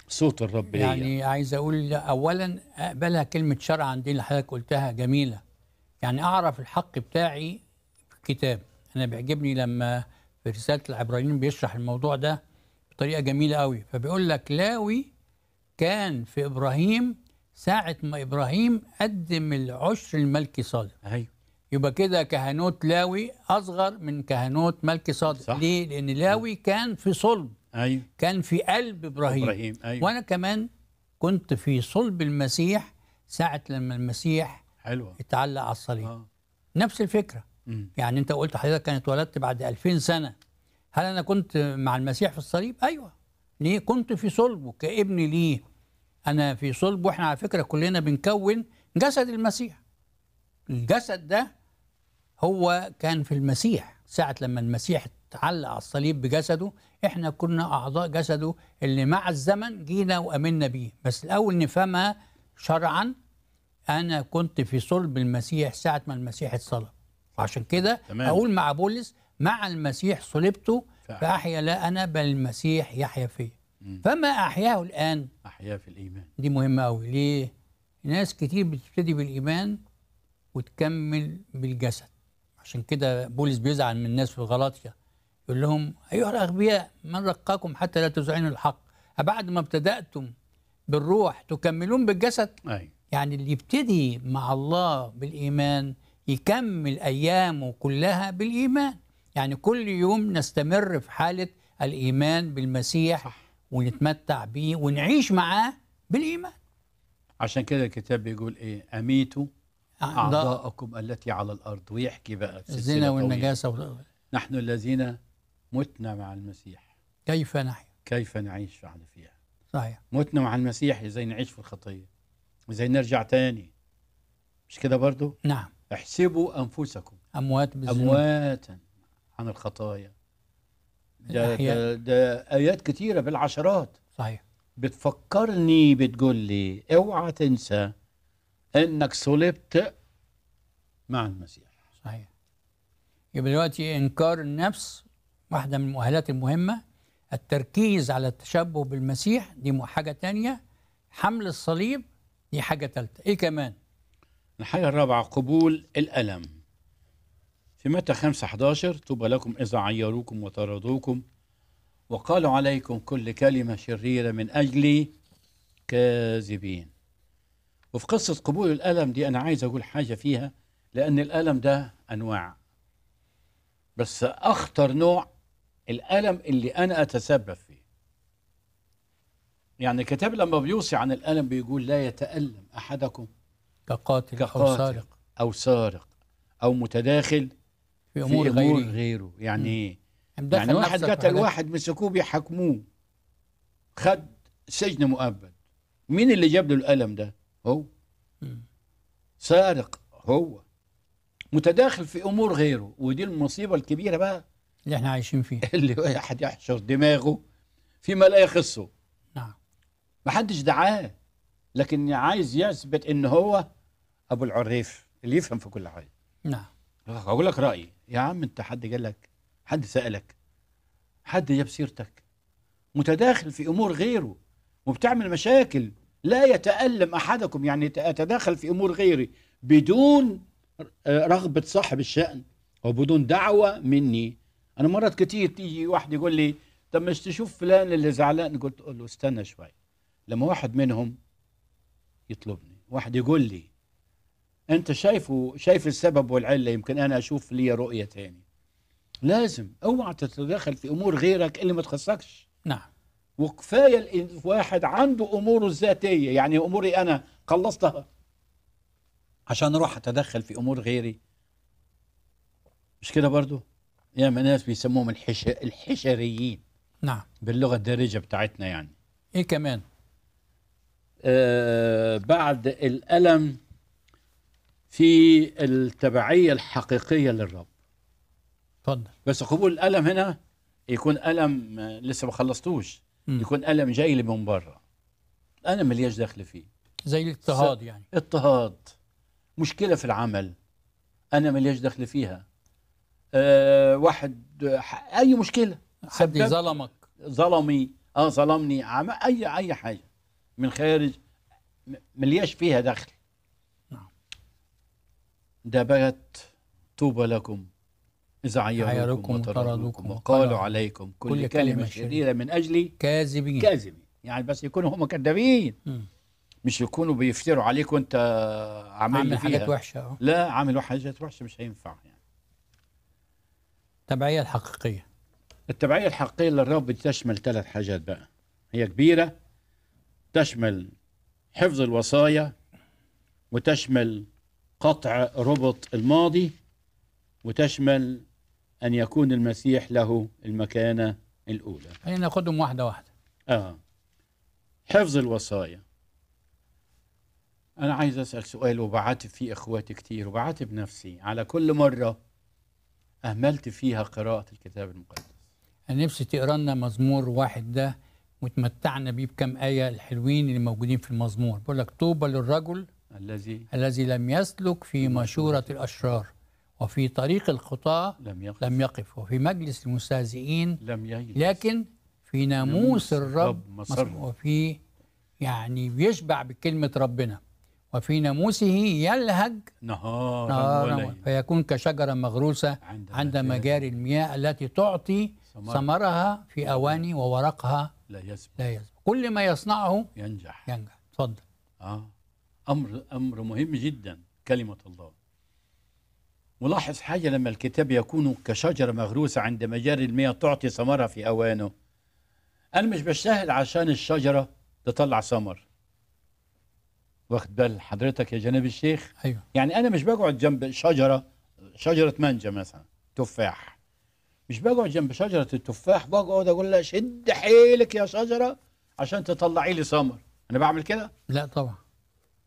صوت الرب يعني ليا. عايز اقول اولا اقبلها كلمه شرعا دي اللي حضرتك قلتها جميله يعني اعرف الحق بتاعي في كتاب انا بيعجبني لما في رساله العبرانيين بيشرح الموضوع ده بطريقه جميله قوي فبيقول لك لاوي كان في ابراهيم ساعه ما ابراهيم قدم العشر الملكي صادق ايوه يبقى كده كهنوت لاوي اصغر من كهنوت ملكي صادق صح. ليه لان لاوي كان في صلب أيوة. كان في قلب ابراهيم, إبراهيم. أيوة. وانا كمان كنت في صلب المسيح ساعه لما المسيح حلوة. اتعلق على الصليب آه. نفس الفكره م. يعني انت قلت حضرتك كانت اتولدت بعد 2000 سنه هل انا كنت مع المسيح في الصليب ايوه ليه كنت في صلبه كابن ليه انا في صلبه واحنا على فكره كلنا بنكون جسد المسيح الجسد ده هو كان في المسيح ساعه لما المسيح اتعلق على الصليب بجسده احنا كنا اعضاء جسده اللي مع الزمن جينا وامنا بيه بس الاول نفهمها شرعا انا كنت في صلب المسيح ساعه ما المسيح اتصلب عشان كده اقول مع بولس مع المسيح صلبته فاحيا لا انا بل المسيح يحيا فيا فما احياه الان احياه في الايمان دي مهمه قوي ليه ناس كتير بتبتدي بالايمان وتكمل بالجسد عشان كده بولس بيزعل من الناس في غلاطيا يقول لهم أيها الأغبياء من رقاكم حتى لا تزعلوا الحق أبعد ما ابتدأتم بالروح تكملون بالجسد أي. يعني اللي يبتدي مع الله بالإيمان يكمل أيامه كلها بالإيمان يعني كل يوم نستمر في حالة الإيمان بالمسيح صح. ونتمتع بيه ونعيش معاه بالإيمان عشان كده الكتاب بيقول إيه أميتوا أعضاءكم التي على الأرض ويحكي بقى الزنا والنجاسة نحن الذين متنا مع المسيح كيف نحيا كيف نعيش يعني فيها صحيح متنا مع المسيح ازاي نعيش في الخطيه ازاي نرجع تاني مش كده برضو نعم احسبوا انفسكم اموات بالزنوب. امواتا عن الخطايا ده, ده, ده ايات كتيره بالعشرات صحيح بتفكرني بتقول لي اوعى تنسى انك صلبت مع المسيح صحيح يبقى دلوقتي انكار النفس واحدة من المؤهلات المهمة التركيز على التشبه بالمسيح دي حاجة تانية حمل الصليب دي حاجة تالتة إيه كمان؟ الحاجة الرابعة قبول الألم في متى 5 11 توبى لكم إذا عيروكم وطردوكم وقالوا عليكم كل كلمة شريرة من أجلي كاذبين وفي قصة قبول الألم دي أنا عايز أقول حاجة فيها لأن الألم ده أنواع بس أخطر نوع الألم اللي أنا أتسبب فيه يعني الكتاب لما بيوصي عن الألم بيقول لا يتألم أحدكم كقاتل, كقاتل أو سارق أو سارق أو متداخل في أمور, في أمور غيره. غيره يعني مم. يعني, يعني واحد قتل واحد مسكوه بيحاكموه خد سجن مؤبد مين اللي جاب له الألم ده هو سارق هو متداخل في أمور غيره ودي المصيبة الكبيرة بقى اللي احنا عايشين فيه (laughs) اللي واحد يحشر دماغه فيما لا يخصه نعم ما حدش دعاه لكن عايز يثبت ان هو ابو العريف اللي يفهم في كل حاجه نعم اقول لك رايي يا عم انت حد قال لك حد سالك حد جاب سيرتك متداخل في امور غيره وبتعمل مشاكل لا يتألم أحدكم يعني أتداخل في أمور غيري بدون آه، رغبة صاحب الشأن وبدون دعوة مني انا مرات كتير تيجي واحد يقول لي طب مش تشوف فلان اللي زعلان قلت له استنى شوي لما واحد منهم يطلبني واحد يقول لي انت شايفه شايف السبب والعله يمكن انا اشوف لي رؤيه تاني لازم اوعى تتدخل في امور غيرك اللي ما تخصكش نعم وكفايه واحد عنده اموره الذاتيه يعني اموري انا خلصتها عشان اروح اتدخل في امور غيري مش كده برضو ياما ناس بيسموهم الحش... الحشريين نعم باللغه الدارجه بتاعتنا يعني ايه كمان آه بعد الالم في التبعيه الحقيقيه للرب اتفضل بس قبول الالم هنا يكون الم آه، لسه ما خلصتوش يكون الم جاي لي من بره انا ملياش دخل فيه زي الاضطهاد يعني اضطهاد مشكله في العمل انا ملياش دخل فيها آه، واحد اي مشكله حد ظلمك ظلمي اه ظلمني اي اي حاجه من خارج ملياش فيها دخل نعم ده بغت طوبى لكم إذا عيروكم وطردوكم وقالوا عليكم كل, كل كلمة, شديده شريرة من أجلي كاذبين كاذبين يعني بس يكونوا هم كذابين مش يكونوا بيفتروا عليك وانت عامل عامل حاجات وحشة آه. لا عاملوا حاجات وحشة مش هينفع يعني. التبعية الحقيقية التبعية الحقيقية للرب تشمل ثلاث حاجات بقى هي كبيرة تشمل حفظ الوصايا وتشمل قطع ربط الماضي وتشمل أن يكون المسيح له المكانة الأولى خلينا يعني ناخدهم واحدة واحدة آه حفظ الوصايا أنا عايز أسأل سؤال وبعاتب فيه إخواتي كتير وبعاتب نفسي على كل مرة أهملت فيها قراءة الكتاب المقدس أنا نفسي تقرأ لنا مزمور واحد ده وتمتعنا بيه بكم آية الحلوين اللي موجودين في المزمور بيقول لك طوبى للرجل الذي الذي لم يسلك في مشورة الأشرار وفي طريق الخطاة لم يقف, لم يقف وفي مجلس المستهزئين لم يجلس لكن في ناموس, ناموس الرب مصر وفي يعني بيشبع بكلمة ربنا وفي ناموسه يلهج نهارا, نهارا فيكون كشجرة مغروسة عند, عند مجاري المياه التي تعطي ثمرها في أواني وورقها لا يزبط. لا يزبط كل ما يصنعه ينجح ينجح تفضل آه. أمر أمر مهم جدا كلمة الله ملاحظ حاجة لما الكتاب يكون كشجرة مغروسة عند مجاري المياه تعطي ثمرها في أوانه أنا مش بشتهر عشان الشجرة تطلع ثمر واخد بال حضرتك يا جناب الشيخ ايوه يعني انا مش بقعد جنب شجره شجره مانجا مثلا تفاح مش بقعد جنب شجره التفاح بقعد اقول لها شد حيلك يا شجره عشان تطلعي لي سمر انا بعمل كده لا طبعا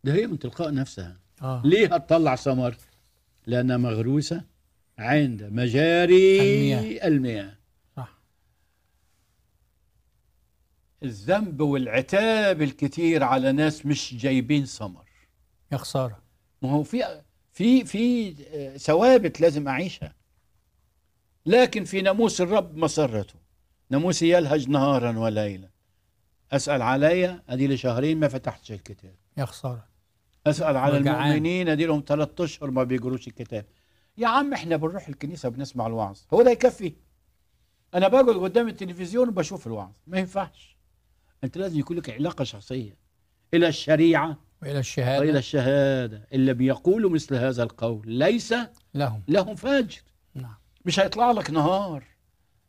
ده هي من تلقاء نفسها آه. ليه هتطلع سمر لانها مغروسه عند مجاري المياه, المياه. الذنب والعتاب الكتير على ناس مش جايبين ثمر يا خساره ما هو في في في آه، ثوابت لازم اعيشها لكن في ناموس الرب مسرته ناموسي يلهج نهارا وليلا اسال عليا ادي لي شهرين ما فتحتش الكتاب يا خساره اسال على المؤمنين ادي لهم ثلاث اشهر ما بيجروش الكتاب يا عم احنا بنروح الكنيسه بنسمع الوعظ هو ده يكفي انا بقعد قدام التلفزيون وبشوف الوعظ ما ينفعش أنت لازم يكون لك علاقة شخصية إلى الشريعة وإلى الشهادة وإلى الشهادة إن لم يقولوا مثل هذا القول ليس لهم لهم فجر نعم مش هيطلع لك نهار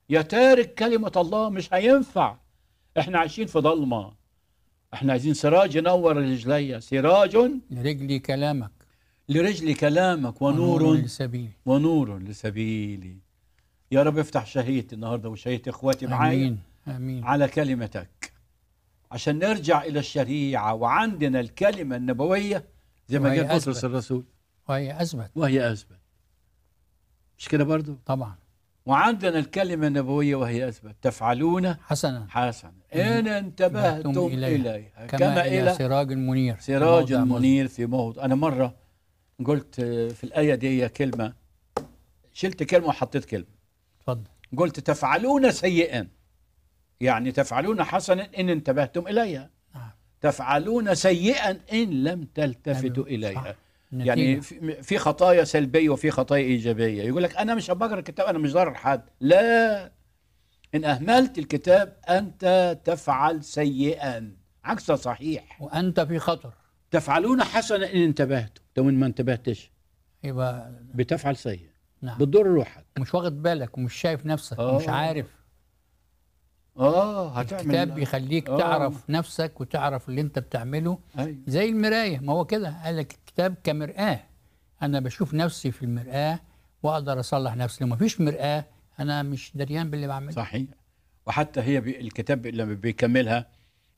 يا تارك كلمة الله مش هينفع احنا عايشين في ضلمة احنا عايزين سراج ينور رجلي سراج لرجلي كلامك لرجلي كلامك ونور, ونور لسبيلي ونور لسبيلي يا رب افتح شهيتي النهارده وشهيه اخواتي معايا امين امين على كلمتك عشان نرجع إلى الشريعة وعندنا الكلمة النبوية زي ما قال بطرس الرسول وهي أثبت وهي أثبت مش كده برضو طبعا وعندنا الكلمة النبوية وهي أثبت تفعلون حسنا حسنا إن انتبهتم إليها, إليها كما, كما إلى سراج منير سراج منير في موضع أنا مرة قلت في الآية دي كلمة شلت كلمة وحطيت كلمة اتفضل قلت تفعلون سيئا يعني تفعلون حسنا إن انتبهتم إليها نعم. تفعلون سيئا إن لم تلتفتوا إليها يعني في خطايا سلبية وفي خطايا إيجابية يقول لك أنا مش بقرا الكتاب أنا مش ضرر حد لا إن أهملت الكتاب أنت تفعل سيئا عكس صحيح وأنت في خطر تفعلون حسنا إن انتبهت لو ما انتبهتش يبقى بتفعل سيئا نعم. بتضر روحك مش واخد بالك ومش شايف نفسك أوه. ومش آه. عارف اه الكتاب بيخليك أوه. تعرف نفسك وتعرف اللي انت بتعمله أيوة. زي المرايه ما هو كده قال لك الكتاب كمراه انا بشوف نفسي في المراه واقدر اصلح نفسي لو ما فيش مراه انا مش دريان باللي بعمله صحيح وحتى هي بي الكتاب لما بيكملها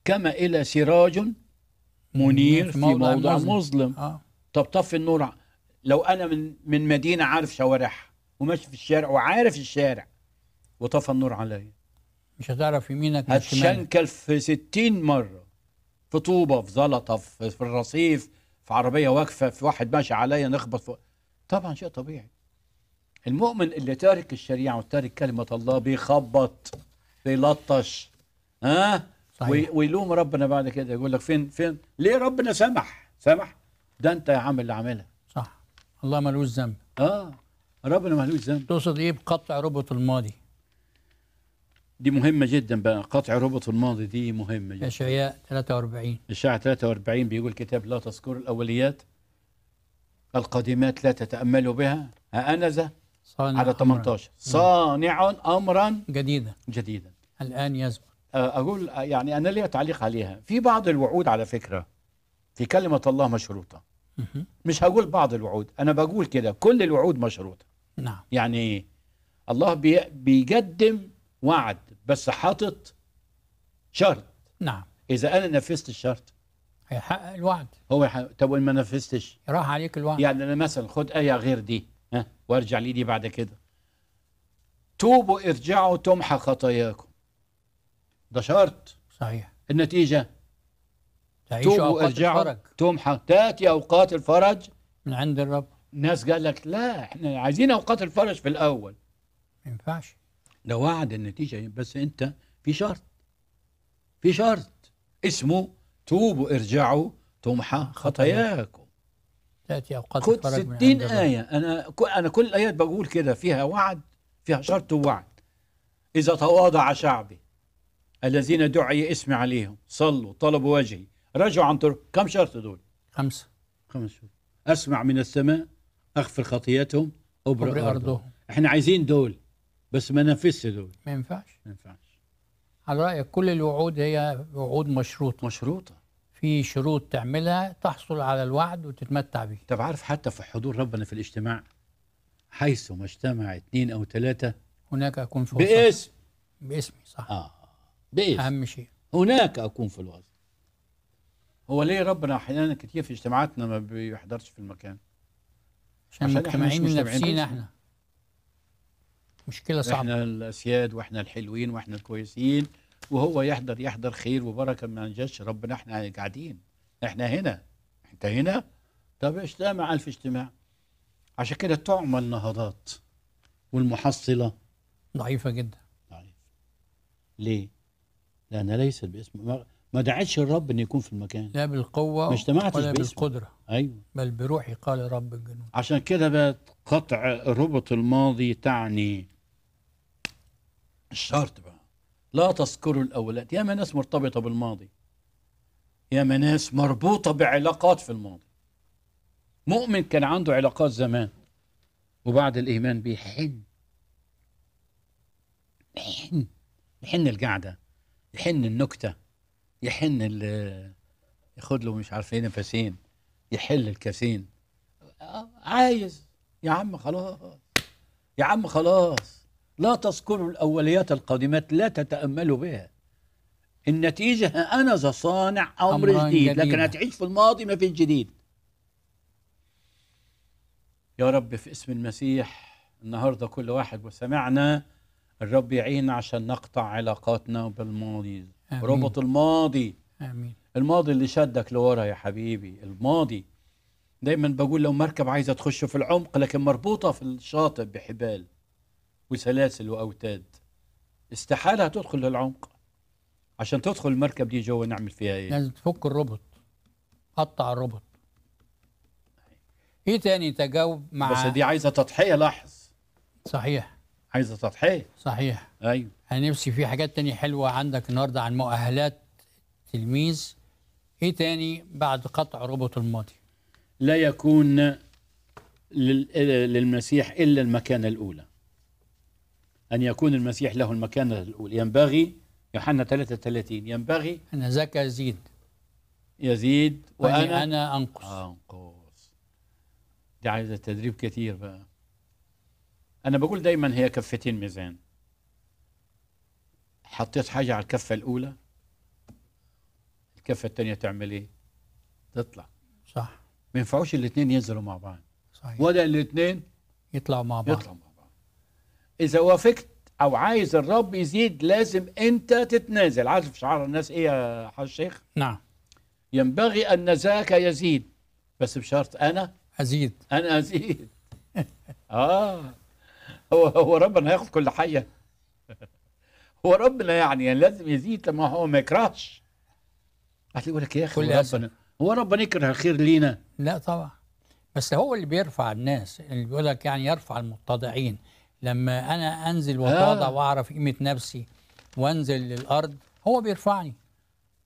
كما الى سراج منير في موضع, في موضع مظلم, مظلم. آه. طب طفي النور لو انا من من مدينه عارف شوارعها وماشي في الشارع وعارف الشارع وطفى النور عليا مش هتعرف يمينك من شمالك هتشنكل في 60 مره في طوبه في زلطه في, في الرصيف في عربيه واقفه في واحد ماشي عليا نخبط فوق طبعا شيء طبيعي المؤمن اللي تارك الشريعه وتارك كلمه الله بيخبط بيلطش ها صحيح. ويلوم ربنا بعد كده يقول لك فين فين ليه ربنا سمح سمح ده انت يا عم اللي عاملها صح الله ملوش ذنب اه ربنا ملوش ذنب تقصد ايه بقطع ربط الماضي دي مهمة جدا بقى قطع ربط الماضي دي مهمة جدا أشعياء 43 إشعياء 43 بيقول كتاب لا تذكروا الأوليات القديمات لا تتأملوا بها هأنذا صانع على 18 صانع أمرا جديدا جديدا الآن يزبط أقول يعني أنا لي تعليق عليها في بعض الوعود على فكرة في كلمة الله مشروطة مش هقول بعض الوعود أنا بقول كده كل الوعود مشروطة نعم يعني الله بيقدم وعد بس حاطط شرط نعم اذا انا نفذت الشرط هيحقق الوعد هو يحقق. طب وان ما نفذتش راح عليك الوعد يعني انا مثلا خد ايه غير دي ها وارجع لي دي بعد كده توبوا ارجعوا تمحى خطاياكم ده شرط صحيح النتيجه توبوا ارجعوا تمحى تاتي اوقات الفرج من عند الرب الناس قال لك لا احنا عايزين اوقات الفرج في الاول ما ينفعش ده وعد النتيجة بس أنت في شرط في شرط اسمه توبوا ارجعوا تمحى خطاياكم تأتي أوقات خد 60 آية أنا أنا كل الآيات بقول كده فيها وعد فيها شرط ووعد إذا تواضع شعبي الذين دعي اسمي عليهم صلوا طلبوا وجهي رجعوا عن طرق كم شرط دول؟ خمسة خمسة شرط أسمع من السماء أغفر خطيتهم أبرئ أرضهم إحنا عايزين دول بس ما ننفذش دول ما ينفعش ما ينفعش على رايك كل الوعود هي وعود مشروطه مشروطه في شروط تعملها تحصل على الوعد وتتمتع به طب عارف حتى في حضور ربنا في الاجتماع حيث ما اجتمع اثنين او ثلاثه هناك اكون في باسم باسمي صح اه باسم اهم شيء هناك اكون في الوسط هو ليه ربنا احيانا كتير في اجتماعاتنا ما بيحضرش في المكان عشان مجتمعين نفسينا احنا مشكله صعبه احنا الاسياد واحنا الحلوين واحنا الكويسين وهو يحضر يحضر خير وبركه ما نجاش ربنا احنا قاعدين احنا هنا انت هنا طب اجتمع الف اجتماع عشان كده تعمل نهضات والمحصله ضعيفه جدا ضعيف ليه؟ لانها ليست باسم ما دعتش الرب ان يكون في المكان لا بالقوه ما اجتمعتش ولا بالقدره ايوه بل بروحي قال رب الجنود عشان كده بقت قطع ربط الماضي تعني مش شرط بقى لا تذكروا الأولاد ياما ناس مرتبطة بالماضي ياما ناس مربوطة بعلاقات في الماضي مؤمن كان عنده علاقات زمان وبعد الإيمان بيحن يحن يحن القعدة يحن النكتة يحن ياخد له مش عارفين إيه نفسين يحل الكاسين آه، عايز يا عم خلاص يا عم خلاص لا تذكروا الأوليات القادمات لا تتأملوا بها النتيجة أنا ذا صانع أمر جديد جديدة. لكن هتعيش في الماضي ما في الجديد يا رب في اسم المسيح النهاردة كل واحد وسمعنا الرب يعين عشان نقطع علاقاتنا بالماضي آمين. ربط الماضي آمين. الماضي اللي شدك لورا يا حبيبي الماضي دايما بقول لو مركب عايزة تخش في العمق لكن مربوطة في الشاطئ بحبال وسلاسل واوتاد استحاله تدخل للعمق عشان تدخل المركب دي جوه نعمل فيها ايه لازم تفك الروبوت قطع الروبوت ايه تاني تجاوب مع بس دي عايزه تضحيه لاحظ صحيح عايزه تضحيه صحيح ايوه انا نفسي في حاجات تانية حلوه عندك النهارده عن مؤهلات تلميذ ايه تاني بعد قطع روبوت الماضي لا يكون للمسيح الا المكانه الاولى أن يكون المسيح له المكانة الأولى ينبغي يوحنا 33 ينبغي أن ذاك يزيد يزيد وأنا أنا أنقص أنقص دي عايزة تدريب كتير بقى أنا بقول دايما هي كفتين ميزان حطيت حاجة على الكفة الأولى الكفة الثانية تعمل إيه؟ تطلع صح ما ينفعوش الاثنين ينزلوا مع بعض صحيح ولا الاثنين يطلعوا مع بعض يطلعوا مع بعض اذا وافقت او عايز الرب يزيد لازم انت تتنازل عارف شعار الناس ايه يا حاج شيخ نعم ينبغي ان ذاك يزيد بس بشرط انا ازيد انا ازيد (laughs) اه هو هو ربنا هياخد كل حاجه (laughs) هو ربنا يعني, لازم يزيد لما هو ما يكرهش يقول لك إيه يا اخي ربنا هو ربنا يكره الخير لينا لا طبعا بس هو اللي بيرفع الناس اللي بيقول لك يعني يرفع المتضعين لما انا انزل واتواضع آه. واعرف قيمه نفسي وانزل للارض هو بيرفعني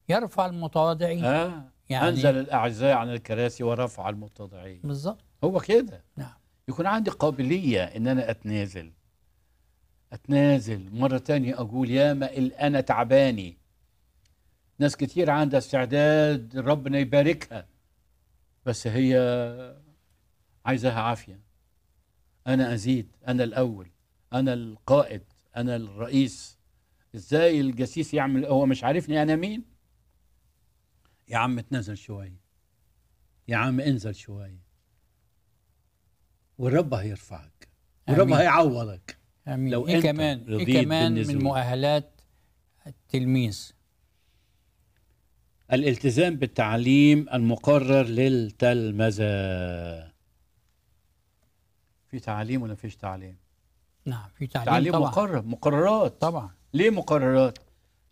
يرفع المتواضعين آه. يعني انزل الاعزاء عن الكراسي ورفع المتواضعين بالظبط هو كده نعم يكون عندي قابليه ان انا اتنازل اتنازل مره تانية اقول يا ما انا تعباني ناس كتير عندها استعداد ربنا يباركها بس هي عايزاها عافيه انا ازيد انا الاول انا القائد انا الرئيس ازاي الجسيس يعمل هو مش عارفني انا مين يا عم تنزل شويه يا عم انزل شويه والرب هيرفعك والرب هيعوضك امين لو إيه كمان إيه كمان بالنزول. من مؤهلات التلميذ الالتزام بالتعليم المقرر للتلمذه في تعليم ولا فيش تعليم نعم في تعليم, تعليم طبعا. مقرر مقررات طبعا ليه مقررات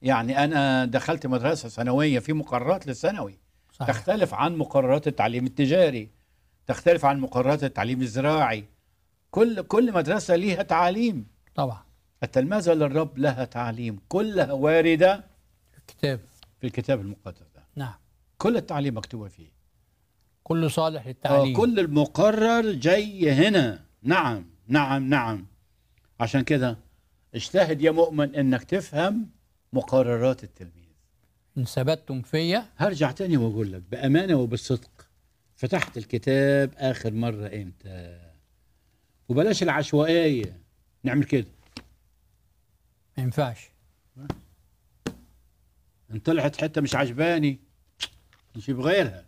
يعني انا دخلت مدرسه ثانويه في مقررات للثانوي صحيح. تختلف عن مقررات التعليم التجاري تختلف عن مقررات التعليم الزراعي كل كل مدرسه ليها تعاليم طبعا التلمذه للرب لها تعليم كلها وارده في الكتاب في الكتاب المقدس ده نعم كل التعليم مكتوبه فيه كل صالح للتعليم آه، كل المقرر جاي هنا نعم نعم نعم عشان كده اجتهد يا مؤمن انك تفهم مقررات التلميذ ان ثبتتم فيا هرجع تاني واقول لك بامانه وبالصدق فتحت الكتاب اخر مره امتى وبلاش العشوائيه نعمل كده ما ينفعش ان طلعت حته مش عجباني نجيب غيرها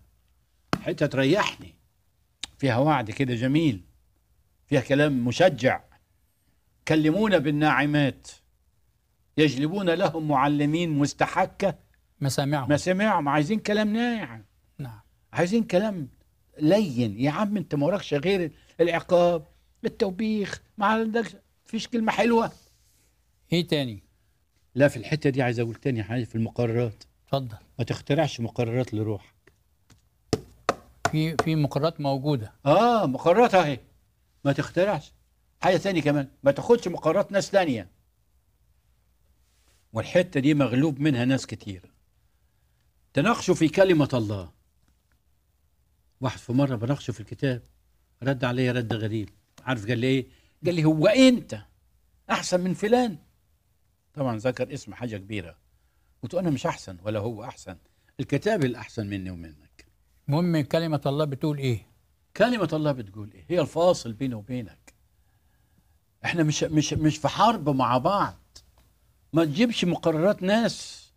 حته تريحني فيها وعد كده جميل فيها كلام مشجع كلمونا بالناعمات يجلبون لهم معلمين مستحكة مسامعهم مسامعهم عايزين كلام ناعم نعم عايزين كلام لين يا عم انت ما وراكش غير العقاب التوبيخ ما عندكش فيش كلمة حلوة ايه تاني لا في الحتة دي عايز اقول تاني حاجة في المقررات اتفضل ما تخترعش مقررات لروحك في في مقررات موجودة اه مقررات اهي ما تخترعش حاجة ثانية كمان ما تاخدش مقررات ناس ثانية والحتة دي مغلوب منها ناس كتير تناقشوا في كلمة الله واحد في مرة بناقشه في الكتاب رد عليا رد غريب عارف قال لي ايه قال لي هو انت احسن من فلان طبعا ذكر اسم حاجة كبيرة قلت انا مش احسن ولا هو احسن الكتاب الاحسن مني ومنك المهم كلمة الله بتقول ايه كلمة الله بتقول إيه هي الفاصل بيني وبينك إحنا مش مش مش في حرب مع بعض ما تجيبش مقررات ناس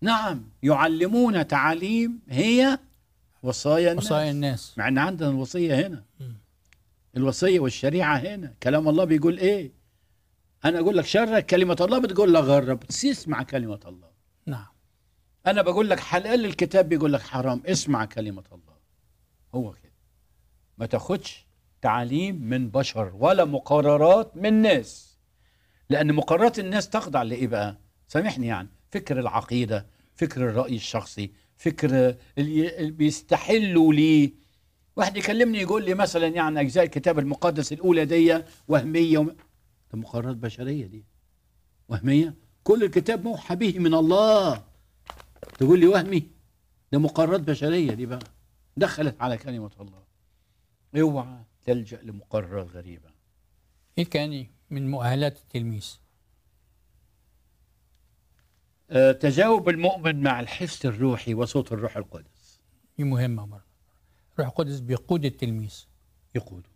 نعم يعلمون تعاليم هي وصايا الناس وصايا الناس مع ان عندنا الوصيه هنا الوصيه والشريعه هنا كلام الله بيقول ايه انا اقول لك شرك كلمه الله بتقول لك غرب اسمع كلمه الله نعم انا بقول لك حلال الكتاب بيقول لك حرام اسمع كلمه الله هو كده ما تاخدش تعاليم من بشر ولا مقررات من ناس لأن مقررات الناس تخضع لإيه بقى؟ سامحني يعني فكر العقيدة فكر الرأي الشخصي فكر اللي بيستحلوا ليه واحد يكلمني يقول لي مثلا يعني أجزاء الكتاب المقدس الأولى دي وهمية وم... ده مقررات بشرية دي وهمية كل الكتاب موحى به من الله تقول لي وهمي ده مقررات بشرية دي بقى دخلت على كلمة الله اوعى تلجا لمقررات غريبه ايه كان من مؤهلات التلميذ آه، تجاوب المؤمن مع الحس الروحي وصوت الروح القدس دي مهمه مره الروح القدس بيقود التلميذ يقود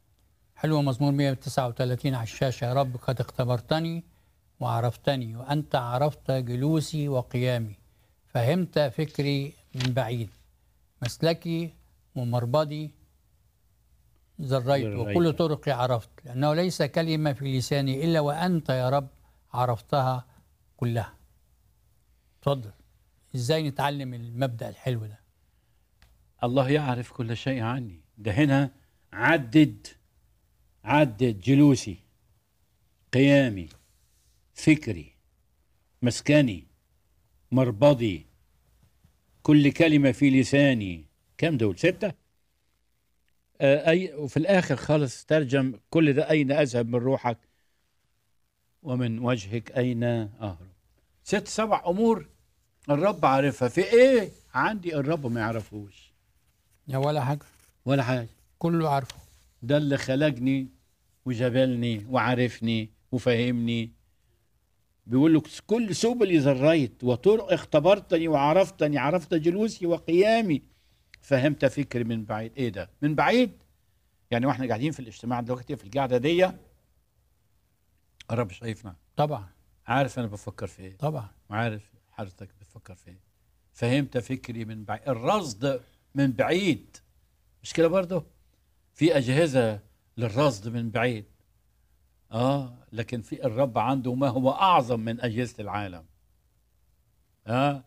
حلوه مزمور 139 على الشاشه يا رب قد اختبرتني وعرفتني وانت عرفت جلوسي وقيامي فهمت فكري من بعيد مسلكي ومربدي ذريت وكل طرقي عرفت لأنه ليس كلمة في لساني إلا وأنت يا رب عرفتها كلها تفضل إزاي نتعلم المبدأ الحلو ده الله يعرف كل شيء عني ده هنا عدد عدد جلوسي قيامي فكري مسكني مربضي كل كلمة في لساني كم دول ستة آه، أي وفي الآخر خالص ترجم كل ده أين أذهب من روحك ومن وجهك أين أهرب ست سبع أمور الرب عارفها في إيه عندي الرب ما يعرفوش يا ولا حاجة ولا حاجة كله عارفه ده اللي خلقني وجبلني وعارفني وفهمني بيقول لك كل سبلي ذريت وطرق اختبرتني وعرفتني عرفت جلوسي وقيامي فهمت فكري من بعيد ايه ده من بعيد يعني واحنا قاعدين في الاجتماع دلوقتي في القعده دي الرب شايفنا طبعا عارف انا بفكر في ايه طبعا وعارف حضرتك بتفكر في ايه فهمت فكري من بعيد الرصد من بعيد مش كده برضه في اجهزه للرصد من بعيد اه لكن في الرب عنده ما هو اعظم من اجهزه العالم اه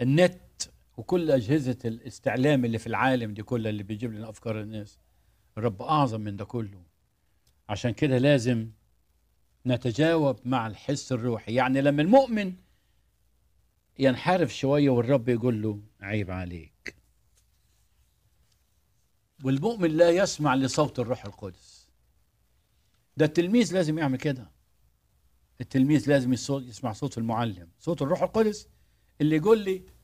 النت وكل اجهزه الاستعلام اللي في العالم دي كلها اللي بيجيب لنا افكار الناس الرب اعظم من ده كله عشان كده لازم نتجاوب مع الحس الروحي يعني لما المؤمن ينحرف شويه والرب يقول له عيب عليك والمؤمن لا يسمع لصوت الروح القدس ده التلميذ لازم يعمل كده التلميذ لازم يسمع صوت المعلم صوت الروح القدس اللي يقول لي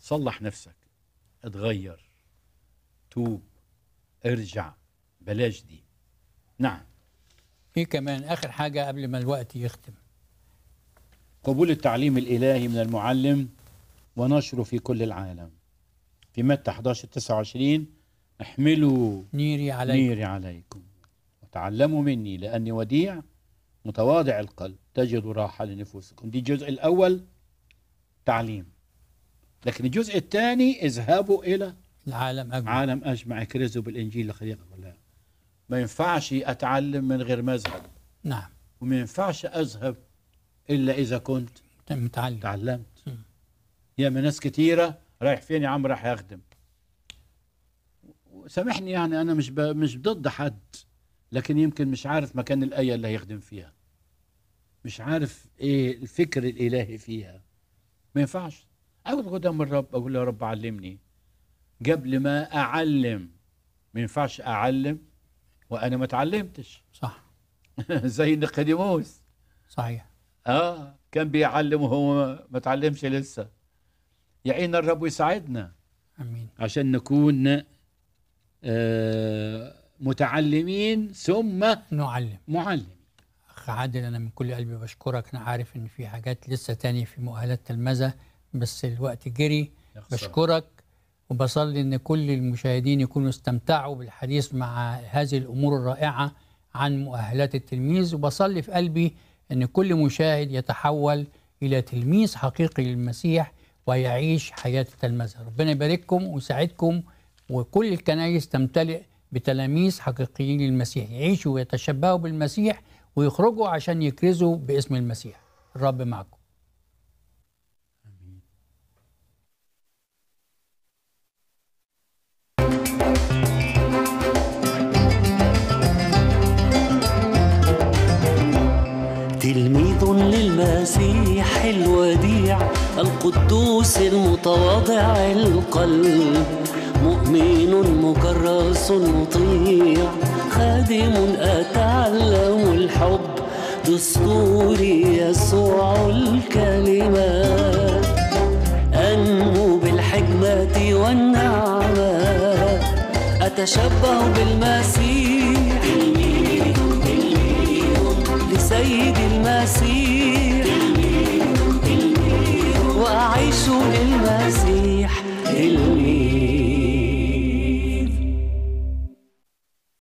صلح نفسك اتغير توب ارجع بلاش دي نعم في إيه كمان اخر حاجه قبل ما الوقت يختم قبول التعليم الالهي من المعلم ونشره في كل العالم في متى 11 29 احملوا نيري عليكم نيري عليكم وتعلموا مني لاني وديع متواضع القلب تجدوا راحه لنفوسكم دي الجزء الاول تعليم لكن الجزء الثاني اذهبوا إلى العالم أجمع عالم أجمع كرزوا بالإنجيل لخليقة كلها ما ينفعش أتعلم من غير ما اذهب نعم وما ينفعش أذهب إلا إذا كنت متعلم تعلمت يا من ناس كثيره رايح فين يا عم راح يخدم سامحني يعني أنا مش ب... مش ضد حد لكن يمكن مش عارف مكان الآية اللي هيخدم فيها مش عارف إيه الفكر الإلهي فيها ما ينفعش اقعد قدام الرب اقول يا رب علمني قبل ما اعلم ما ينفعش اعلم وانا ما اتعلمتش صح (laughs) زي نقديموس صحيح اه كان بيعلم وهو ما اتعلمش لسه يعين الرب ويساعدنا امين عشان نكون آه متعلمين ثم نعلم معلم اخ عادل انا من كل قلبي بشكرك انا عارف ان في حاجات لسه تانية في مؤهلات تلمذه بس الوقت جري بشكرك وبصلي ان كل المشاهدين يكونوا استمتعوا بالحديث مع هذه الامور الرائعه عن مؤهلات التلميذ وبصلي في قلبي ان كل مشاهد يتحول الى تلميذ حقيقي للمسيح ويعيش حياه التلمذه ربنا يبارككم ويساعدكم وكل الكنائس تمتلئ بتلاميذ حقيقيين للمسيح يعيشوا ويتشبهوا بالمسيح ويخرجوا عشان يكرزوا باسم المسيح الرب معكم المسيح الوديع القدوس المتواضع القلب مؤمن مكرس مطيع خادم أتعلم الحب دستوري يسوع الكلمة أنمو بالحكمة والنعمة أتشبه بالمسيح لسيد المسيح يعيش المسيح